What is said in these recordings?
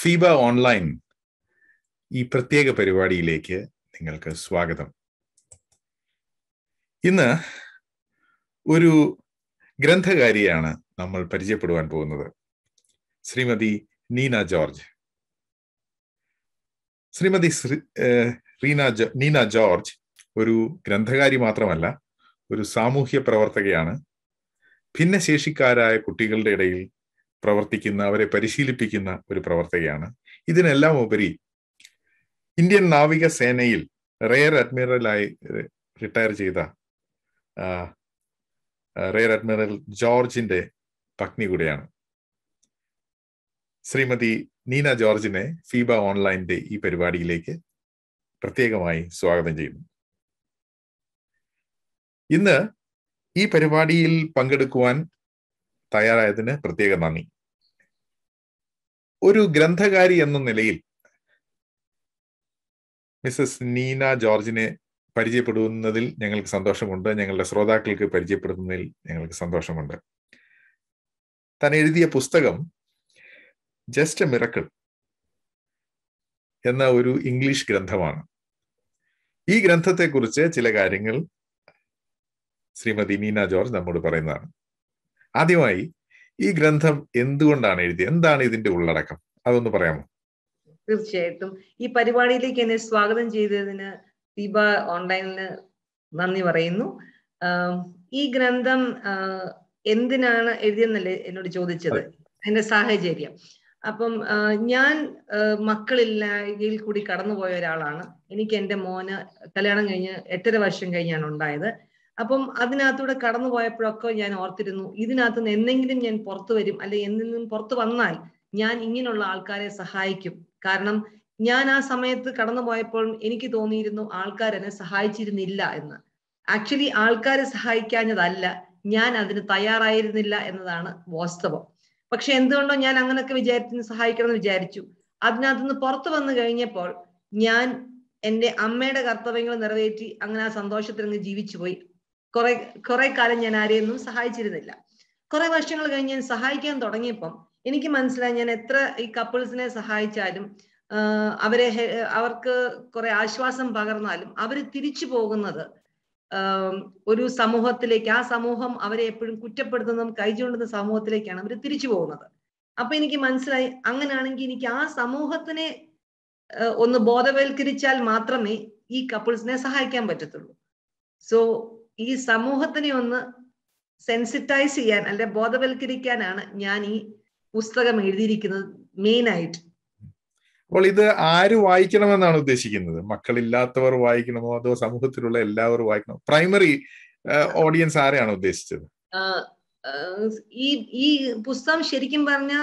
Feba online ഈ പ്രത്യേക പരിപാടിയിലേക്ക് നിങ്ങൾക്ക് സ്വാഗതം ഇന്ന് ഒരു ഗ്രന്ഥകാരിയാണ് നമ്മൾ പരിചയപ്പെടുവാൻ പോകുന്നത് ശ്രീമതി നീന ജോർജ് ശ്രീമതി റീന നീന ജോർജ് ഒരു ഗ്രന്ഥകാരി മാത്രമല്ല ഒരു സാമൂഹ്യ പ്രവർത്തകയാണ് ഭിന്നശേഷിക്കാരായ കുട്ടികളുടെ ഇടയിൽ പ്രവർത്തിക്കുന്ന അവരെ പരിശീലിപ്പിക്കുന്ന ഒരു പ്രവർത്തകയാണ് ഇതിനെല്ലാം ഉപരി ഇന്ത്യൻ നാവിക സേനയിൽ റെയർ അഡ്മിറലായി റിട്ടയർ ചെയ്ത റെയർ അഡ്മിറൽ ജോർജിന്റെ പത്നി കൂടെയാണ് ശ്രീമതി നീന ജോർജിനെ ഫീബ ഓൺലൈൻ്റെ ഈ പരിപാടിയിലേക്ക് പ്രത്യേകമായി സ്വാഗതം ചെയ്യുന്നു ഇന്ന് ഈ പരിപാടിയിൽ പങ്കെടുക്കുവാൻ തയ്യാറായതിന് പ്രത്യേക നന്ദി ഒരു ഗ്രന്ഥകാരി എന്ന നിലയിൽ മിസ്സസ് നീന ജോർജിനെ പരിചയപ്പെടുന്നതിൽ ഞങ്ങൾക്ക് സന്തോഷമുണ്ട് ഞങ്ങളുടെ ശ്രോതാക്കൾക്ക് പരിചയപ്പെടുന്നതിൽ ഞങ്ങൾക്ക് സന്തോഷമുണ്ട് താൻ എഴുതിയ പുസ്തകം ജസ്റ്റ് എ മിറക്കിൾ എന്ന ഒരു ഇംഗ്ലീഷ് ഗ്രന്ഥമാണ് ഈ ഗ്രന്ഥത്തെക്കുറിച്ച് ചില കാര്യങ്ങൾ ശ്രീമതി നീന ജോർജ് നമ്മോട് പറയുന്നതാണ് ആദ്യമായി ഈ ഗ്രന്ഥം എന്തുകൊണ്ടാണ് എഴുതിയത് എന്താണ് ഇതിന്റെ ഉള്ളടക്കം അതൊന്ന് പറയാമോ തീർച്ചയായിട്ടും ഈ പരിപാടിയിലേക്ക് എന്നെ സ്വാഗതം ചെയ്തതിന് ദീപ ഓൺലൈനിന് നന്ദി പറയുന്നു ഈ ഗ്രന്ഥം എന്തിനാണ് എഴുതിയെന്നല്ലേ എന്നോട് ചോദിച്ചത് എന്റെ സാഹചര്യം അപ്പം ഞാൻ മക്കളില്ലായിൽ കൂടി കടന്നുപോയ ഒരാളാണ് എനിക്ക് എൻ്റെ മോന് കല്യാണം കഴിഞ്ഞ് എട്ടര വർഷം കഴിഞ്ഞാണ് ഉണ്ടായത് അപ്പം അതിനകത്തൂടെ കടന്നു പോയപ്പോഴൊക്കെ ഞാൻ ഓർത്തിരുന്നു ഇതിനകത്ത് നിന്ന് എന്തെങ്കിലും ഞാൻ പുറത്തു വരും അല്ലെ എന്നിൽ പുറത്തു വന്നാൽ ഞാൻ ഇങ്ങനെയുള്ള ആൾക്കാരെ സഹായിക്കും കാരണം ഞാൻ ആ സമയത്ത് കടന്നു പോയപ്പോൾ എനിക്ക് തോന്നിയിരുന്നു ആൾക്കാർ എന്നെ സഹായിച്ചിരുന്നില്ല എന്ന് ആക്ച്വലി ആൾക്കാരെ സഹായിക്കാഞ്ഞതല്ല ഞാൻ അതിന് തയ്യാറായിരുന്നില്ല എന്നതാണ് വാസ്തവം പക്ഷെ എന്തുകൊണ്ടോ ഞാൻ അങ്ങനെയൊക്കെ വിചാരിച്ചു സഹായിക്കണം എന്ന് വിചാരിച്ചു അതിനകത്ത് നിന്ന് പുറത്തു വന്നു കഴിഞ്ഞപ്പോൾ ഞാൻ എൻ്റെ അമ്മയുടെ കർത്തവ്യങ്ങൾ നിറവേറ്റി അങ്ങനെ ആ സന്തോഷത്തിൽ അങ്ങ് ജീവിച്ചു പോയി കുറെ കുറെ കാലം ഞാൻ ആരെയൊന്നും സഹായിച്ചിരുന്നില്ല കുറെ വർഷങ്ങൾ കഴിഞ്ഞ് ഞാൻ സഹായിക്കാൻ തുടങ്ങിയപ്പം എനിക്ക് മനസ്സിലായി ഞാൻ എത്ര ഈ കപ്പിൾസിനെ സഹായിച്ചാലും അവരെ അവർക്ക് കുറെ ആശ്വാസം പകർന്നാലും അവർ തിരിച്ചു പോകുന്നത് ഒരു സമൂഹത്തിലേക്ക് ആ സമൂഹം അവരെ എപ്പോഴും കുറ്റപ്പെടുത്തുന്നതും കൈചൂണ്ടുന്ന സമൂഹത്തിലേക്കാണ് അവർ തിരിച്ചു പോകുന്നത് അപ്പൊ എനിക്ക് മനസ്സിലായി അങ്ങനെയാണെങ്കിൽ എനിക്ക് ആ സമൂഹത്തിനെ ഒന്ന് ബോധവൽക്കരിച്ചാൽ മാത്രമേ ഈ കപ്പിൾസിനെ സഹായിക്കാൻ പറ്റത്തുള്ളൂ സോ ഈ സമൂഹത്തിനെ ഒന്ന് സെൻസിറ്റൈസ് ചെയ്യാൻ അല്ലെ ബോധവൽക്കരിക്കാനാണ് ഞാൻ ഈ പുസ്തകം എഴുതിയിരിക്കുന്നത് മെയിൻ ആയിട്ട് അപ്പോൾ ഇത് ആര് വായിക്കണമെന്നാണ് ഉദ്ദേശിക്കുന്നത് മക്കളില്ലാത്തവർ വായിക്കണമോ അതോ സമൂഹത്തിലുള്ള എല്ലാവരും വായിക്കണോ പ്രൈമറി ഓഡിയൻസ് ആരെയാണ് ഉദ്ദേശിച്ചത് ഈ ഈ പുസ്തകം ശരിക്കും പറഞ്ഞ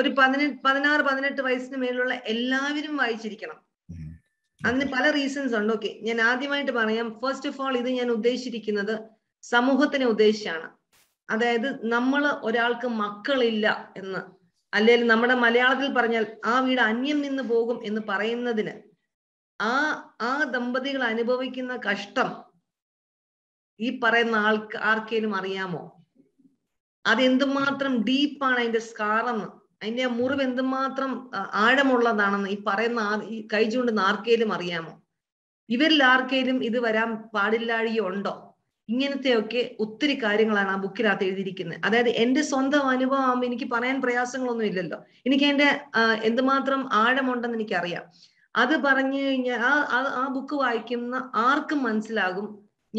ഒരു പതിനെ പതിനാറ് പതിനെട്ട് വയസ്സിന് മേലുള്ള എല്ലാവരും വായിച്ചിരിക്കണം അതിന് പല റീസൺസ് ഉണ്ട് ഓക്കെ ഞാൻ ആദ്യമായിട്ട് പറയാം ഫസ്റ്റ് ഓഫ് ഓൾ ഇത് ഞാൻ ഉദ്ദേശിച്ചിരിക്കുന്നത് സമൂഹത്തിനെ ഉദ്ദേശിച്ചാണ് അതായത് നമ്മൾ ഒരാൾക്ക് മക്കളില്ല എന്ന് അല്ലെങ്കിൽ നമ്മുടെ മലയാളത്തിൽ പറഞ്ഞാൽ ആ വീട് അന്യം നിന്ന് പോകും എന്ന് പറയുന്നതിന് ആ ആ ദമ്പതികൾ അനുഭവിക്കുന്ന കഷ്ടം ഈ പറയുന്ന ആൾക്ക് ആർക്കേലും അറിയാമോ അതെന്തുമാത്രം ഡീപ്പാണ് അതിന്റെ സ്കാറെന്ന് അതിന്റെ ആ മുറിവ് എന്തുമാത്രം ആഴമുള്ളതാണെന്ന് ഈ പറയുന്ന ഈ കൈ ചൂണ്ടുന്ന ആർക്കേലും അറിയാമോ ഇവരിൽ ആർക്കേലും ഇത് വരാൻ പാടില്ലാഴിക ഉണ്ടോ ഇങ്ങനത്തെയൊക്കെ ഒത്തിരി കാര്യങ്ങളാണ് ആ ബുക്കിനകത്ത് എഴുതിയിരിക്കുന്നത് അതായത് എൻ്റെ സ്വന്തം അനുഭവം ആകുമ്പോൾ എനിക്ക് പറയാൻ പ്രയാസങ്ങളൊന്നും ഇല്ലല്ലോ എനിക്ക് എന്റെ എന്തുമാത്രം ആഴമുണ്ടെന്ന് എനിക്കറിയാം അത് പറഞ്ഞു കഴിഞ്ഞാൽ ആ ആ ബുക്ക് വായിക്കുന്ന ആർക്കും മനസ്സിലാകും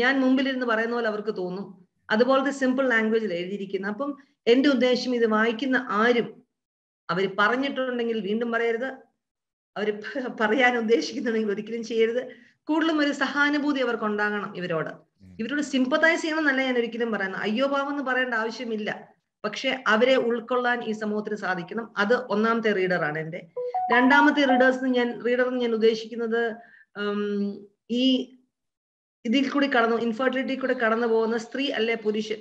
ഞാൻ മുമ്പിലിരുന്ന് പറയുന്ന പോലെ അവർക്ക് തോന്നും അതുപോലത്തെ സിമ്പിൾ ലാംഗ്വേജിൽ എഴുതിയിരിക്കുന്നത് അപ്പം എൻ്റെ ഉദ്ദേശം ഇത് വായിക്കുന്ന ആരും അവർ പറഞ്ഞിട്ടുണ്ടെങ്കിൽ വീണ്ടും പറയരുത് അവർ പറയാൻ ഉദ്ദേശിക്കുന്നുണ്ടെങ്കിൽ ഒരിക്കലും ചെയ്യരുത് കൂടുതലും ഒരു സഹാനുഭൂതി അവർക്ക് ഉണ്ടാകണം ഇവരോട് ഇവരോട് സിമ്പത്തൈസ് ചെയ്യണം എന്നല്ല ഞാൻ ഒരിക്കലും പറയുന്നത് അയ്യോ പാവം എന്ന് പറയേണ്ട ആവശ്യമില്ല പക്ഷെ അവരെ ഉൾക്കൊള്ളാൻ ഈ സമൂഹത്തിന് സാധിക്കണം അത് ഒന്നാമത്തെ റീഡറാണ് എൻ്റെ രണ്ടാമത്തെ റീഡേഴ്സ് ഞാൻ റീഡർ എന്ന് ഞാൻ ഉദ്ദേശിക്കുന്നത് ഈ ഇതിൽ കൂടി കടന്നു ഇൻഫെർട്ടിലിറ്റി കൂടെ കടന്നു പോകുന്ന സ്ത്രീ അല്ലെ പുരുഷൻ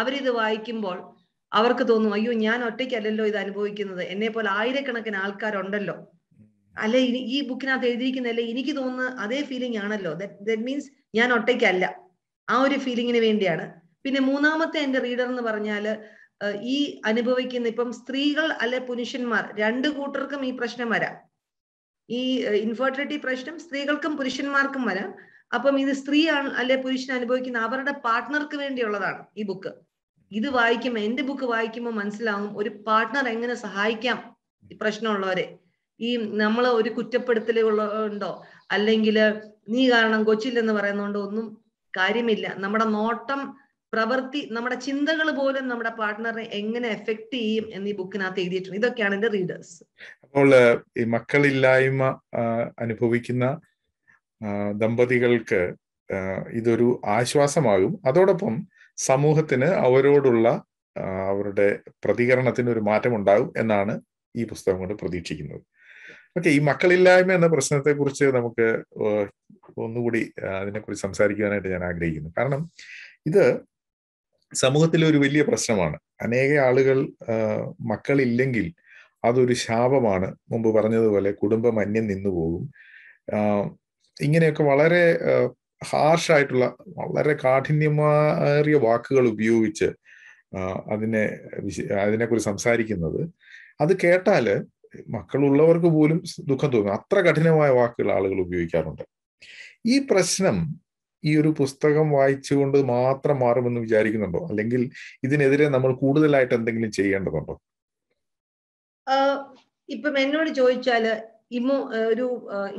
അവരിത് വായിക്കുമ്പോൾ അവർക്ക് തോന്നും അയ്യോ ഞാൻ ഒറ്റയ്ക്കല്ലല്ലോ ഇത് അനുഭവിക്കുന്നത് എന്നെ പോലെ ആയിരക്കണക്കിന് ആൾക്കാരുണ്ടല്ലോ അല്ലെ ഈ ബുക്കിനകത്ത് എഴുതിയിരിക്കുന്നല്ലേ എനിക്ക് തോന്നുന്ന അതേ ഫീലിംഗ് ആണല്ലോ ദറ്റ് മീൻസ് ഞാൻ ഒറ്റയ്ക്കല്ല ആ ഒരു ഫീലിങ്ങിന് വേണ്ടിയാണ് പിന്നെ മൂന്നാമത്തെ എന്റെ റീഡർ എന്ന് പറഞ്ഞാല് ഈ അനുഭവിക്കുന്ന ഇപ്പം സ്ത്രീകൾ അല്ലെ പുരുഷന്മാർ രണ്ട് കൂട്ടർക്കും ഈ പ്രശ്നം വരാം ഈ ഇൻഫെർട്ടിലിറ്റി പ്രശ്നം സ്ത്രീകൾക്കും പുരുഷന്മാർക്കും വരാം അപ്പം ഇത് ആണ് അല്ലെ പുരുഷൻ അനുഭവിക്കുന്ന അവരുടെ പാർട്ട്ണർക്ക് വേണ്ടിയുള്ളതാണ് ഈ ബുക്ക് ഇത് വായിക്കുമ്പോ എന്റെ ബുക്ക് വായിക്കുമ്പോ മനസ്സിലാവും ഒരു പാർട്ട്ണർ എങ്ങനെ സഹായിക്കാം ഈ പ്രശ്നമുള്ളവരെ ഈ നമ്മൾ ഒരു കുറ്റപ്പെടുത്തലുള്ള ഉണ്ടോ അല്ലെങ്കിൽ നീ കാരണം കൊച്ചില്ലെന്ന് പറയുന്നതുകൊണ്ട് ഒന്നും കാര്യമില്ല നമ്മുടെ നോട്ടം പ്രവൃത്തി നമ്മുടെ ചിന്തകൾ പോലും നമ്മുടെ പാർട്ട്ണറെ എങ്ങനെ എഫക്ട് ചെയ്യും എന്ന് ഈ ബുക്കിനകത്ത് എഴുതിയിട്ടുണ്ട് ഇതൊക്കെയാണ് എന്റെ റീഡേഴ്സ് അപ്പോൾ ഈ മക്കളില്ലായ്മ അനുഭവിക്കുന്ന ദമ്പതികൾക്ക് ഇതൊരു ആശ്വാസമാകും അതോടൊപ്പം സമൂഹത്തിന് അവരോടുള്ള അവരുടെ പ്രതികരണത്തിന് ഒരു മാറ്റം ഉണ്ടാകും എന്നാണ് ഈ പുസ്തകം കൊണ്ട് പ്രതീക്ഷിക്കുന്നത് ഓക്കെ ഈ മക്കളില്ലായ്മ എന്ന പ്രശ്നത്തെ കുറിച്ച് നമുക്ക് ഒന്നുകൂടി അതിനെക്കുറിച്ച് സംസാരിക്കുവാനായിട്ട് ഞാൻ ആഗ്രഹിക്കുന്നു കാരണം ഇത് സമൂഹത്തിലെ ഒരു വലിയ പ്രശ്നമാണ് അനേക ആളുകൾ മക്കളില്ലെങ്കിൽ അതൊരു ശാപമാണ് മുമ്പ് പറഞ്ഞതുപോലെ കുടുംബം അന്യം നിന്നു പോകും ഇങ്ങനെയൊക്കെ വളരെ ഹാർഷായിട്ടുള്ള വളരെ കാഠിന്യമേറിയ വാക്കുകൾ ഉപയോഗിച്ച് അതിനെ അതിനെക്കുറിച്ച് സംസാരിക്കുന്നത് അത് കേട്ടാൽ മക്കളുള്ളവർക്ക് പോലും ദുഃഖം തോന്നും അത്ര കഠിനമായ വാക്കുകൾ ആളുകൾ ഉപയോഗിക്കാറുണ്ട് ഈ പ്രശ്നം ഈ ഒരു പുസ്തകം വായിച്ചുകൊണ്ട് മാത്രം മാറുമെന്ന് വിചാരിക്കുന്നുണ്ടോ അല്ലെങ്കിൽ ഇതിനെതിരെ നമ്മൾ കൂടുതലായിട്ട് എന്തെങ്കിലും ചെയ്യേണ്ടതുണ്ടോ ഇപ്പം എന്നോട് ചോദിച്ചാല് ഇമോ ഒരു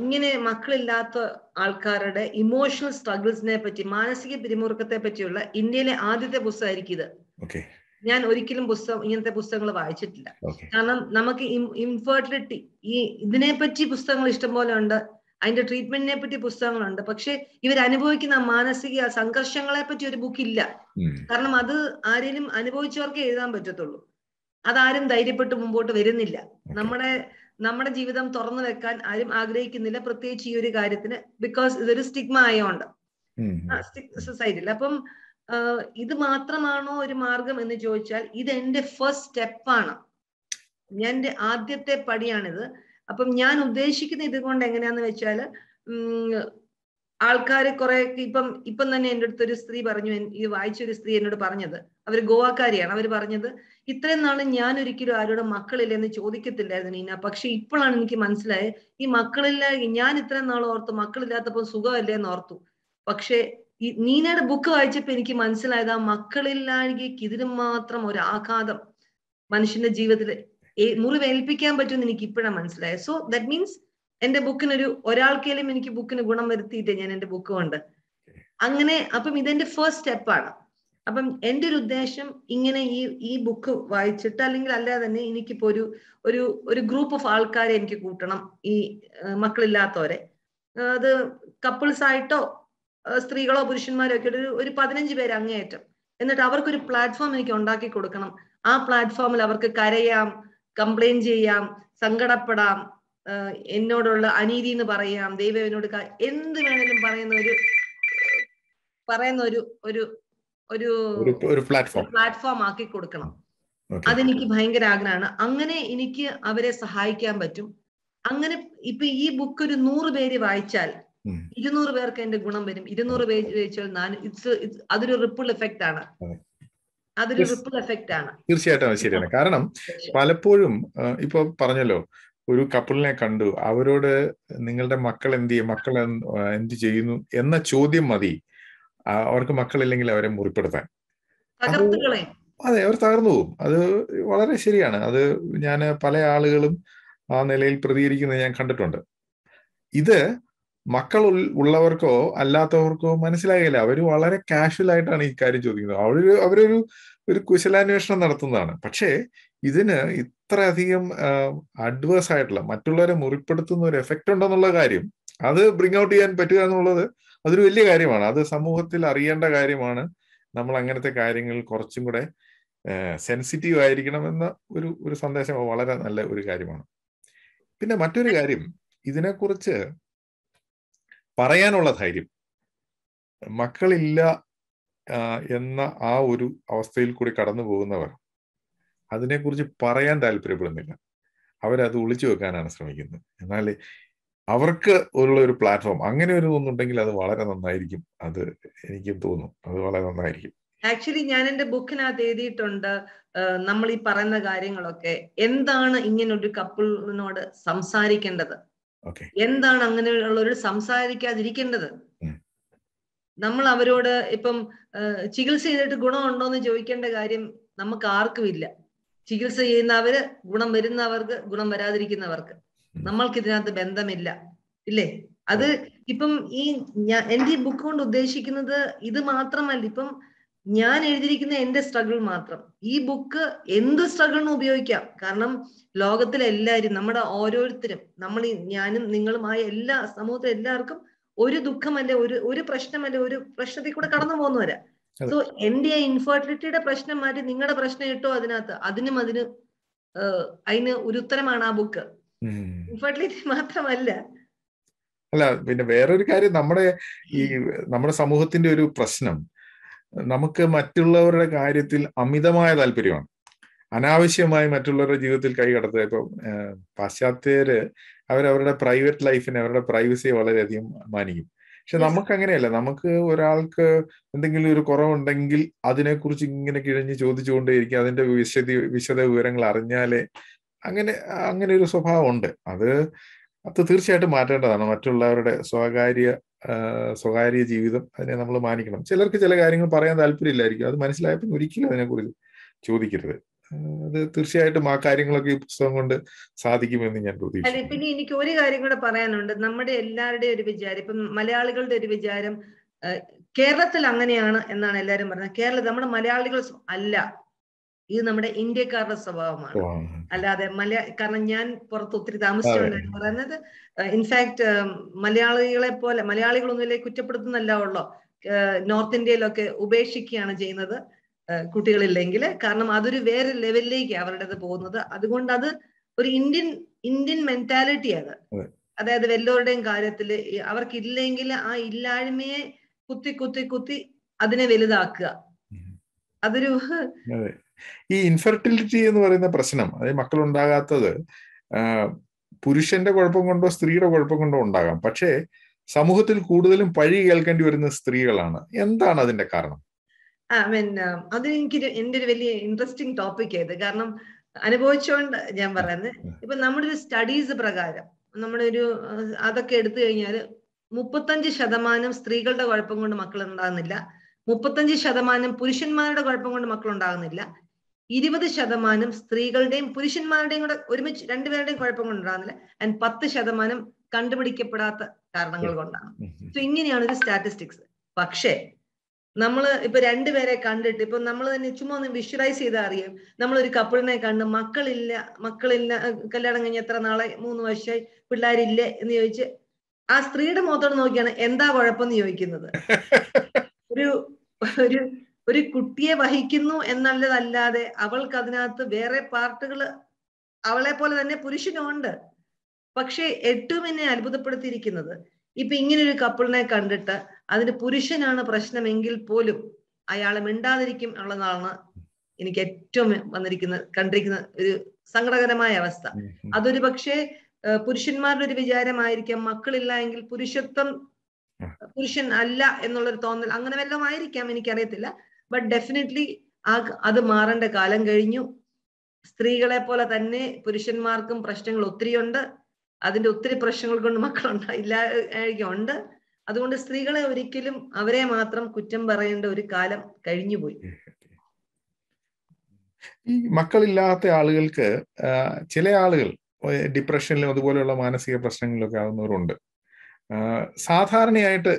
ഇങ്ങനെ മക്കളില്ലാത്ത ആൾക്കാരുടെ ഇമോഷണൽ സ്ട്രഗിൾസിനെ പറ്റി മാനസിക പിരിമുറുക്കത്തെ പറ്റിയുള്ള ഇന്ത്യയിലെ ആദ്യത്തെ പുസ്തകമായിരിക്കും ഇത് ഞാൻ ഒരിക്കലും പുസ്തകം ഇങ്ങനത്തെ പുസ്തകങ്ങൾ വായിച്ചിട്ടില്ല കാരണം നമുക്ക് ഇൻഫെർട്ടിലിറ്റി ഈ ഇതിനെ പറ്റി പുസ്തകങ്ങൾ ഇഷ്ടംപോലെ ഉണ്ട് അതിന്റെ ട്രീറ്റ്മെന്റിനെ പറ്റി പുസ്തകങ്ങളുണ്ട് പക്ഷെ ഇവർ അനുഭവിക്കുന്ന മാനസിക സംഘർഷങ്ങളെ പറ്റി ഒരു ബുക്ക് ഇല്ല കാരണം അത് ആരെങ്കിലും അനുഭവിച്ചവർക്കേ എഴുതാൻ പറ്റത്തുള്ളൂ അതാരും ധൈര്യപ്പെട്ട് മുമ്പോട്ട് വരുന്നില്ല നമ്മുടെ നമ്മുടെ ജീവിതം തുറന്നു വെക്കാൻ ആരും ആഗ്രഹിക്കുന്നില്ല പ്രത്യേകിച്ച് ഈ ഒരു കാര്യത്തിന് ബിക്കോസ് ഇതൊരു സ്റ്റിഗ്മ ആയതുകൊണ്ട് സൊസൈറ്റിയിൽ അപ്പം ഇത് മാത്രമാണോ ഒരു മാർഗം എന്ന് ചോദിച്ചാൽ ഇത് എന്റെ ഫസ്റ്റ് സ്റ്റെപ്പാണ് ഞാൻ ആദ്യത്തെ പടിയാണിത് അപ്പം ഞാൻ ഉദ്ദേശിക്കുന്ന ഇതുകൊണ്ട് എങ്ങനെയാന്ന് വെച്ചാൽ ആൾക്കാർ കുറെ ഇപ്പം ഇപ്പം തന്നെ എൻ്റെ അടുത്ത് ഒരു സ്ത്രീ പറഞ്ഞു ഈ വായിച്ച ഒരു സ്ത്രീ എന്നോട് പറഞ്ഞത് അവർ ഗോവാക്കാരിയാണ് അവർ പറഞ്ഞത് ഇത്രയും നാളും ഞാൻ ഒരിക്കലും ആരോടും മക്കളില്ല എന്ന് ചോദിക്കത്തില്ലായിരുന്നു നീന പക്ഷെ ഇപ്പോഴാണ് എനിക്ക് മനസ്സിലായത് ഈ മക്കളില്ല ഞാൻ ഇത്രയും നാളും ഓർത്തു മക്കളില്ലാത്തപ്പോൾ സുഖമല്ലേ എന്ന് ഓർത്തു പക്ഷെ ഈ നീനയുടെ ബുക്ക് വായിച്ചപ്പോ എനിക്ക് മനസ്സിലായത് ആ മക്കളില്ലായ്മയ്ക്ക് ഇതിന് മാത്രം ഒരു ആഘാതം മനുഷ്യന്റെ ജീവിതത്തിൽ മുറിവേൽപ്പിക്കാൻ പറ്റുമെന്ന് എനിക്ക് ഇപ്പോഴാണ് മനസ്സിലായത് സോ ദാറ്റ് മീൻസ് എന്റെ ബുക്കിനൊരു ഒരാൾക്കേലും എനിക്ക് ബുക്കിന് ഗുണം വരുത്തിയിട്ടേ ഞാൻ എന്റെ ബുക്ക് കൊണ്ട് അങ്ങനെ അപ്പം ഇതെന്റെ ഫസ്റ്റ് സ്റ്റെപ്പാണ് അപ്പം എൻ്റെ ഒരു ഉദ്ദേശം ഇങ്ങനെ ഈ ഈ ബുക്ക് വായിച്ചിട്ട് അല്ലെങ്കിൽ അല്ലാതെ തന്നെ എനിക്കിപ്പോ ഒരു ഒരു ഒരു ഗ്രൂപ്പ് ഓഫ് ആൾക്കാരെ എനിക്ക് കൂട്ടണം ഈ മക്കളില്ലാത്തവരെ അത് കപ്പിൾസ് ആയിട്ടോ സ്ത്രീകളോ പുരുഷന്മാരോ ഒക്കെ ഒരു ഒരു പതിനഞ്ച് പേര് അങ്ങേയറ്റം എന്നിട്ട് അവർക്കൊരു പ്ലാറ്റ്ഫോം എനിക്ക് ഉണ്ടാക്കി കൊടുക്കണം ആ പ്ലാറ്റ്ഫോമിൽ അവർക്ക് കരയാം കംപ്ലൈന്റ് ചെയ്യാം സങ്കടപ്പെടാം എന്നോടുള്ള അനീതി എന്ന് പറയാം ദൈവം എന്നോട് എന്ത് വേണേലും പറയുന്ന ഒരു പറയുന്ന ഒരു ഒരു ഒരു ഒരു പ്ലാറ്റ്ഫോം ആക്കി കൊടുക്കണം അതെനിക്ക് ഭയങ്കര ആഗ്രഹമാണ് അങ്ങനെ എനിക്ക് അവരെ സഹായിക്കാൻ പറ്റും അങ്ങനെ ഇപ്പൊ ഈ ബുക്ക് ഒരു നൂറ് പേര് വായിച്ചാൽ ഇരുന്നൂറ് പേർക്ക് എന്റെ ഗുണം വരും ഇരുന്നൂറ് പേര് വായിച്ചാൽ നാല് ഇറ്റ്സ് അതൊരു റിപ്പിൾ എഫക്റ്റ് ആണ് അതൊരു റിപ്പിൾ എഫക്റ്റ് ആണ് തീർച്ചയായിട്ടും ശരിയാണ് കാരണം പലപ്പോഴും ഇപ്പൊ പറഞ്ഞല്ലോ ഒരു കപ്പിളിനെ കണ്ടു അവരോട് നിങ്ങളുടെ മക്കൾ എന്ത് ചെയ്യും മക്കൾ എന്ത് ചെയ്യുന്നു എന്ന ചോദ്യം മതി അവർക്ക് മക്കളില്ലെങ്കിൽ അവരെ മുറിപ്പെടുത്താൻ അതെ അവർ തകർന്നു പോകും അത് വളരെ ശരിയാണ് അത് ഞാൻ പല ആളുകളും ആ നിലയിൽ പ്രതികരിക്കുന്നത് ഞാൻ കണ്ടിട്ടുണ്ട് ഇത് മക്കൾ ഉള്ളവർക്കോ അല്ലാത്തവർക്കോ മനസ്സിലാകില്ല അവർ വളരെ കാഷ്വൽ ആയിട്ടാണ് ഈ കാര്യം ചോദിക്കുന്നത് അവരൊരു അവരൊരു ഒരു കുശലാന്വേഷണം നടത്തുന്നതാണ് പക്ഷേ ഇതിന് ഇത്രയധികം അഡ്വേഴ്സ് ആയിട്ടുള്ള മറ്റുള്ളവരെ മുറിപ്പെടുത്തുന്ന ഒരു എഫക്റ്റ് ഉണ്ടെന്നുള്ള കാര്യം അത് ബ്രിങ് ഔട്ട് ചെയ്യാൻ പറ്റുക എന്നുള്ളത് അതൊരു വലിയ കാര്യമാണ് അത് സമൂഹത്തിൽ അറിയേണ്ട കാര്യമാണ് നമ്മൾ അങ്ങനത്തെ കാര്യങ്ങൾ കുറച്ചും കൂടെ സെൻസിറ്റീവ് എന്ന ഒരു ഒരു സന്ദേശം വളരെ നല്ല ഒരു കാര്യമാണ് പിന്നെ മറ്റൊരു കാര്യം ഇതിനെക്കുറിച്ച് പറയാനുള്ള ധൈര്യം മക്കളില്ല എന്ന ആ ഒരു അവസ്ഥയിൽ കൂടി കടന്നു പോകുന്നവർ അതിനെക്കുറിച്ച് പറയാൻ താല്പര്യപ്പെടുന്നില്ല അവരത് ഒളിച്ചു വെക്കാനാണ് ശ്രമിക്കുന്നത് എന്നാൽ അവർക്ക് ഉള്ള ഒരു പ്ലാറ്റ്ഫോം അങ്ങനെ ഒരു ഒന്നുണ്ടെങ്കിൽ അത് വളരെ നന്നായിരിക്കും അത് എനിക്കും തോന്നും അത് വളരെ നന്നായിരിക്കും ആക്ച്വലി ഞാൻ എന്റെ ബുക്കിനകത്ത് എഴുതിയിട്ടുണ്ട് നമ്മൾ ഈ പറയുന്ന കാര്യങ്ങളൊക്കെ എന്താണ് ഇങ്ങനെ ഒരു കപ്പിളിനോട് സംസാരിക്കേണ്ടത് എന്താണ് ഒരു സംസാരിക്കാതിരിക്കേണ്ടത് നമ്മൾ അവരോട് ഇപ്പം ചികിത്സ ചെയ്തിട്ട് ഗുണമുണ്ടോ എന്ന് ചോദിക്കേണ്ട കാര്യം നമുക്ക് ആർക്കും ഇല്ല ചികിത്സ ചെയ്യുന്നവര് ഗുണം വരുന്നവർക്ക് ഗുണം വരാതിരിക്കുന്നവർക്ക് നമ്മൾക്ക് ഇതിനകത്ത് ബന്ധമില്ല ഇല്ലേ അത് ഇപ്പം ഈ ഞാൻ എന്റെ ഈ ബുക്ക് കൊണ്ട് ഉദ്ദേശിക്കുന്നത് ഇത് മാത്രമല്ല ഇപ്പം ഞാൻ എഴുതിയിരിക്കുന്ന എന്റെ സ്ട്രഗിൾ മാത്രം ഈ ബുക്ക് എന്ത് സ്ട്രഗിളിനും ഉപയോഗിക്കാം കാരണം ലോകത്തിലെ നമ്മുടെ ഓരോരുത്തരും നമ്മൾ ഞാനും നിങ്ങളുമായ എല്ലാ സമൂഹത്തിലെ എല്ലാവർക്കും ഒരു ദുഃഖമല്ലേ ഒരു ഒരു പ്രശ്നമല്ല ഒരു പ്രശ്നത്തിൽ കൂടെ കടന്നു പോകുന്നവരാ സോ എന്റെ ഇൻഫെർട്ടിലിറ്റിയുടെ പ്രശ്നം മാറ്റി നിങ്ങളുടെ പ്രശ്നം ഇട്ടോ അതിനകത്ത് അതിനും അതിന് അതിന് ഒരു ഉത്തരമാണ് ആ ബുക്ക് ഇൻഫെർട്ടിലിറ്റി മാത്രമല്ല അല്ല പിന്നെ വേറൊരു കാര്യം നമ്മുടെ ഈ നമ്മുടെ സമൂഹത്തിന്റെ ഒരു പ്രശ്നം നമുക്ക് മറ്റുള്ളവരുടെ കാര്യത്തിൽ അമിതമായ താല്പര്യമാണ് അനാവശ്യമായി മറ്റുള്ളവരുടെ ജീവിതത്തിൽ കൈ കടത്തുക ഇപ്പം പാശ്ചാത്യര് അവരവരുടെ പ്രൈവറ്റ് ലൈഫിനെ അവരുടെ പ്രൈവസിയെ വളരെയധികം മാനിക്കും പക്ഷെ നമുക്ക് അങ്ങനെയല്ല നമുക്ക് ഒരാൾക്ക് എന്തെങ്കിലും ഒരു കുറവുണ്ടെങ്കിൽ അതിനെക്കുറിച്ച് ഇങ്ങനെ ചോദിച്ചുകൊണ്ടേ ചോദിച്ചുകൊണ്ടേയിരിക്കും അതിന്റെ വിശദ വിശദ വിവരങ്ങൾ അറിഞ്ഞാലേ അങ്ങനെ അങ്ങനെ ഒരു സ്വഭാവമുണ്ട് അത് അത് തീർച്ചയായിട്ടും മാറ്റേണ്ടതാണ് മറ്റുള്ളവരുടെ സ്വകാര്യ സ്വകാര്യ ജീവിതം അതിനെ നമ്മൾ മാനിക്കണം ചിലർക്ക് ചില കാര്യങ്ങൾ പറയാൻ താല്പര്യമില്ലായിരിക്കും അത് മനസ്സിലായപ്പോൾ ഒരിക്കലും അതിനെക്കുറിച്ച് ചോദിക്കരുത് അത് തീർച്ചയായിട്ടും ആ കാര്യങ്ങളൊക്കെ ഈ പുസ്തകം കൊണ്ട് സാധിക്കുമെന്ന് ഞാൻ പ്രതീക്ഷിക്കുന്നു പിന്നെ എനിക്ക് ഒരു കാര്യം കൂടെ പറയാനുണ്ട് നമ്മുടെ എല്ലാവരുടെയും ഒരു വിചാരം ഇപ്പം മലയാളികളുടെ ഒരു വിചാരം കേരളത്തിൽ അങ്ങനെയാണ് എന്നാണ് എല്ലാവരും പറഞ്ഞത് കേരളം നമ്മുടെ മലയാളികൾ അല്ല ഇത് നമ്മുടെ ഇന്ത്യക്കാരുടെ സ്വഭാവമാണ് അല്ലാതെ മലയാ കാരണം ഞാൻ പുറത്ത് ഒത്തിരി താമസിച്ചുകൊണ്ടാണ് പറയുന്നത് ഇൻഫാക്ട് മലയാളികളെ പോലെ ഇല്ലേ കുറ്റപ്പെടുത്തുന്നല്ല ഉള്ളോ നോർത്ത് ഇന്ത്യയിലൊക്കെ ഉപേക്ഷിക്കുകയാണ് ചെയ്യുന്നത് കുട്ടികളില്ലെങ്കിൽ കാരണം അതൊരു വേറെ ലെവലിലേക്ക് അവരുടേത് പോകുന്നത് അതുകൊണ്ട് അത് ഒരു ഇന്ത്യൻ ഇന്ത്യൻ മെന്റാലിറ്റി അത് അതായത് വല്ലവരുടെയും കാര്യത്തിൽ അവർക്കില്ലെങ്കിൽ ആ ഇല്ലായ്മയെ കുത്തി കുത്തി കുത്തി അതിനെ വലുതാക്കുക അതൊരു ഈ ഇൻഫെർട്ടിലിറ്റി എന്ന് പറയുന്ന പ്രശ്നം അതായത് മക്കളുണ്ടാകാത്തത് പുരുഷന്റെ കുഴപ്പം കൊണ്ടോ സ്ത്രീയുടെ കുഴപ്പം കൊണ്ടോ ഉണ്ടാകാം പക്ഷേ സമൂഹത്തിൽ കൂടുതലും പഴി കേൾക്കേണ്ടി വരുന്ന സ്ത്രീകളാണ് എന്താണ് അതിന്റെ കാരണം ആ അത് എനിക്ക് എന്റെ ഒരു വലിയ ഇൻട്രസ്റ്റിംഗ് ടോപ്പിക് ആയത് കാരണം അനുഭവിച്ചുകൊണ്ട് ഞാൻ പറയുന്നത് ഇപ്പൊ നമ്മുടെ ഒരു സ്റ്റഡീസ് പ്രകാരം നമ്മുടെ ഒരു അതൊക്കെ എടുത്തു കഴിഞ്ഞാൽ മുപ്പത്തഞ്ച് ശതമാനം സ്ത്രീകളുടെ കുഴപ്പം കൊണ്ട് മക്കൾ ഉണ്ടാകുന്നില്ല മുപ്പത്തഞ്ച് ശതമാനം പുരുഷന്മാരുടെ കുഴപ്പം കൊണ്ട് മക്കൾ ഉണ്ടാകുന്നില്ല ഇരുപത് ശതമാനം സ്ത്രീകളുടെയും പുരുഷന്മാരുടെയും കൂടെ ഒരുമിച്ച് രണ്ടുപേരുടെയും കുഴപ്പം കൊണ്ടാണെന്നില്ല ആൻഡ് പത്ത് ശതമാനം കണ്ടുപിടിക്കപ്പെടാത്ത കാരണങ്ങൾ കൊണ്ടാണ് സോ ഇങ്ങനെയാണ് ഒരു സ്റ്റാറ്റിസ്റ്റിക്സ് പക്ഷേ നമ്മൾ ഇപ്പൊ രണ്ടുപേരെ കണ്ടിട്ട് ഇപ്പൊ നമ്മൾ തന്നെ ചുമ്മാ ഒന്ന് വിഷ്വലൈസ് ചെയ്താൽ അറിയാം നമ്മൾ ഒരു കപ്പിളിനെ കണ്ട് മക്കളില്ല മക്കളില്ല കല്യാണം കഴിഞ്ഞ എത്ര നാളെ മൂന്ന് വർഷമായി പിള്ളേരില്ലേ എന്ന് ചോദിച്ച് ആ സ്ത്രീയുടെ മുഖത്തോട് നോക്കിയാണ് എന്താ കുഴപ്പം എന്ന് ചോദിക്കുന്നത് ഒരു ഒരു ഒരു കുട്ടിയെ വഹിക്കുന്നു എന്നുള്ളതല്ലാതെ അവൾക്ക് അതിനകത്ത് വേറെ പാർട്ടുകൾ അവളെ പോലെ തന്നെ പുരുഷനുണ്ട് പക്ഷെ ഏറ്റവും എന്നെ അത്ഭുതപ്പെടുത്തിയിരിക്കുന്നത് ഇപ്പൊ ഇങ്ങനെ ഒരു കപ്പിളിനെ കണ്ടിട്ട് അതിന് പുരുഷനാണ് പ്രശ്നമെങ്കിൽ പോലും അയാളെ മിണ്ടാതിരിക്കും എന്നുള്ളതാണ് എനിക്ക് ഏറ്റവും വന്നിരിക്കുന്ന കണ്ടിരിക്കുന്ന ഒരു സങ്കടകരമായ അവസ്ഥ അതൊരു പക്ഷേ പുരുഷന്മാരുടെ ഒരു വിചാരമായിരിക്കാം മക്കളില്ല എങ്കിൽ പുരുഷത്വം പുരുഷൻ അല്ല എന്നുള്ളൊരു തോന്നൽ അങ്ങനെ വല്ലതും ആയിരിക്കാം എനിക്കറിയത്തില്ല ബട്ട് ഡെഫിനറ്റ്ലി ആ അത് മാറേണ്ട കാലം കഴിഞ്ഞു സ്ത്രീകളെ പോലെ തന്നെ പുരുഷന്മാർക്കും പ്രശ്നങ്ങൾ ഒത്തിരി ഉണ്ട് അതിന്റെ ഒത്തിരി പ്രശ്നങ്ങൾ കൊണ്ട് മക്കളുണ്ടായില്ല ഉണ്ട് അതുകൊണ്ട് സ്ത്രീകളെ ഒരിക്കലും അവരെ മാത്രം കുറ്റം പറയേണ്ട ഒരു കാലം കഴിഞ്ഞുപോയി ഈ മക്കളില്ലാത്ത ആളുകൾക്ക് ചില ആളുകൾ ഡിപ്രഷനിലും അതുപോലെയുള്ള മാനസിക പ്രശ്നങ്ങളിലൊക്കെ ആകുന്നവരുണ്ട് സാധാരണയായിട്ട്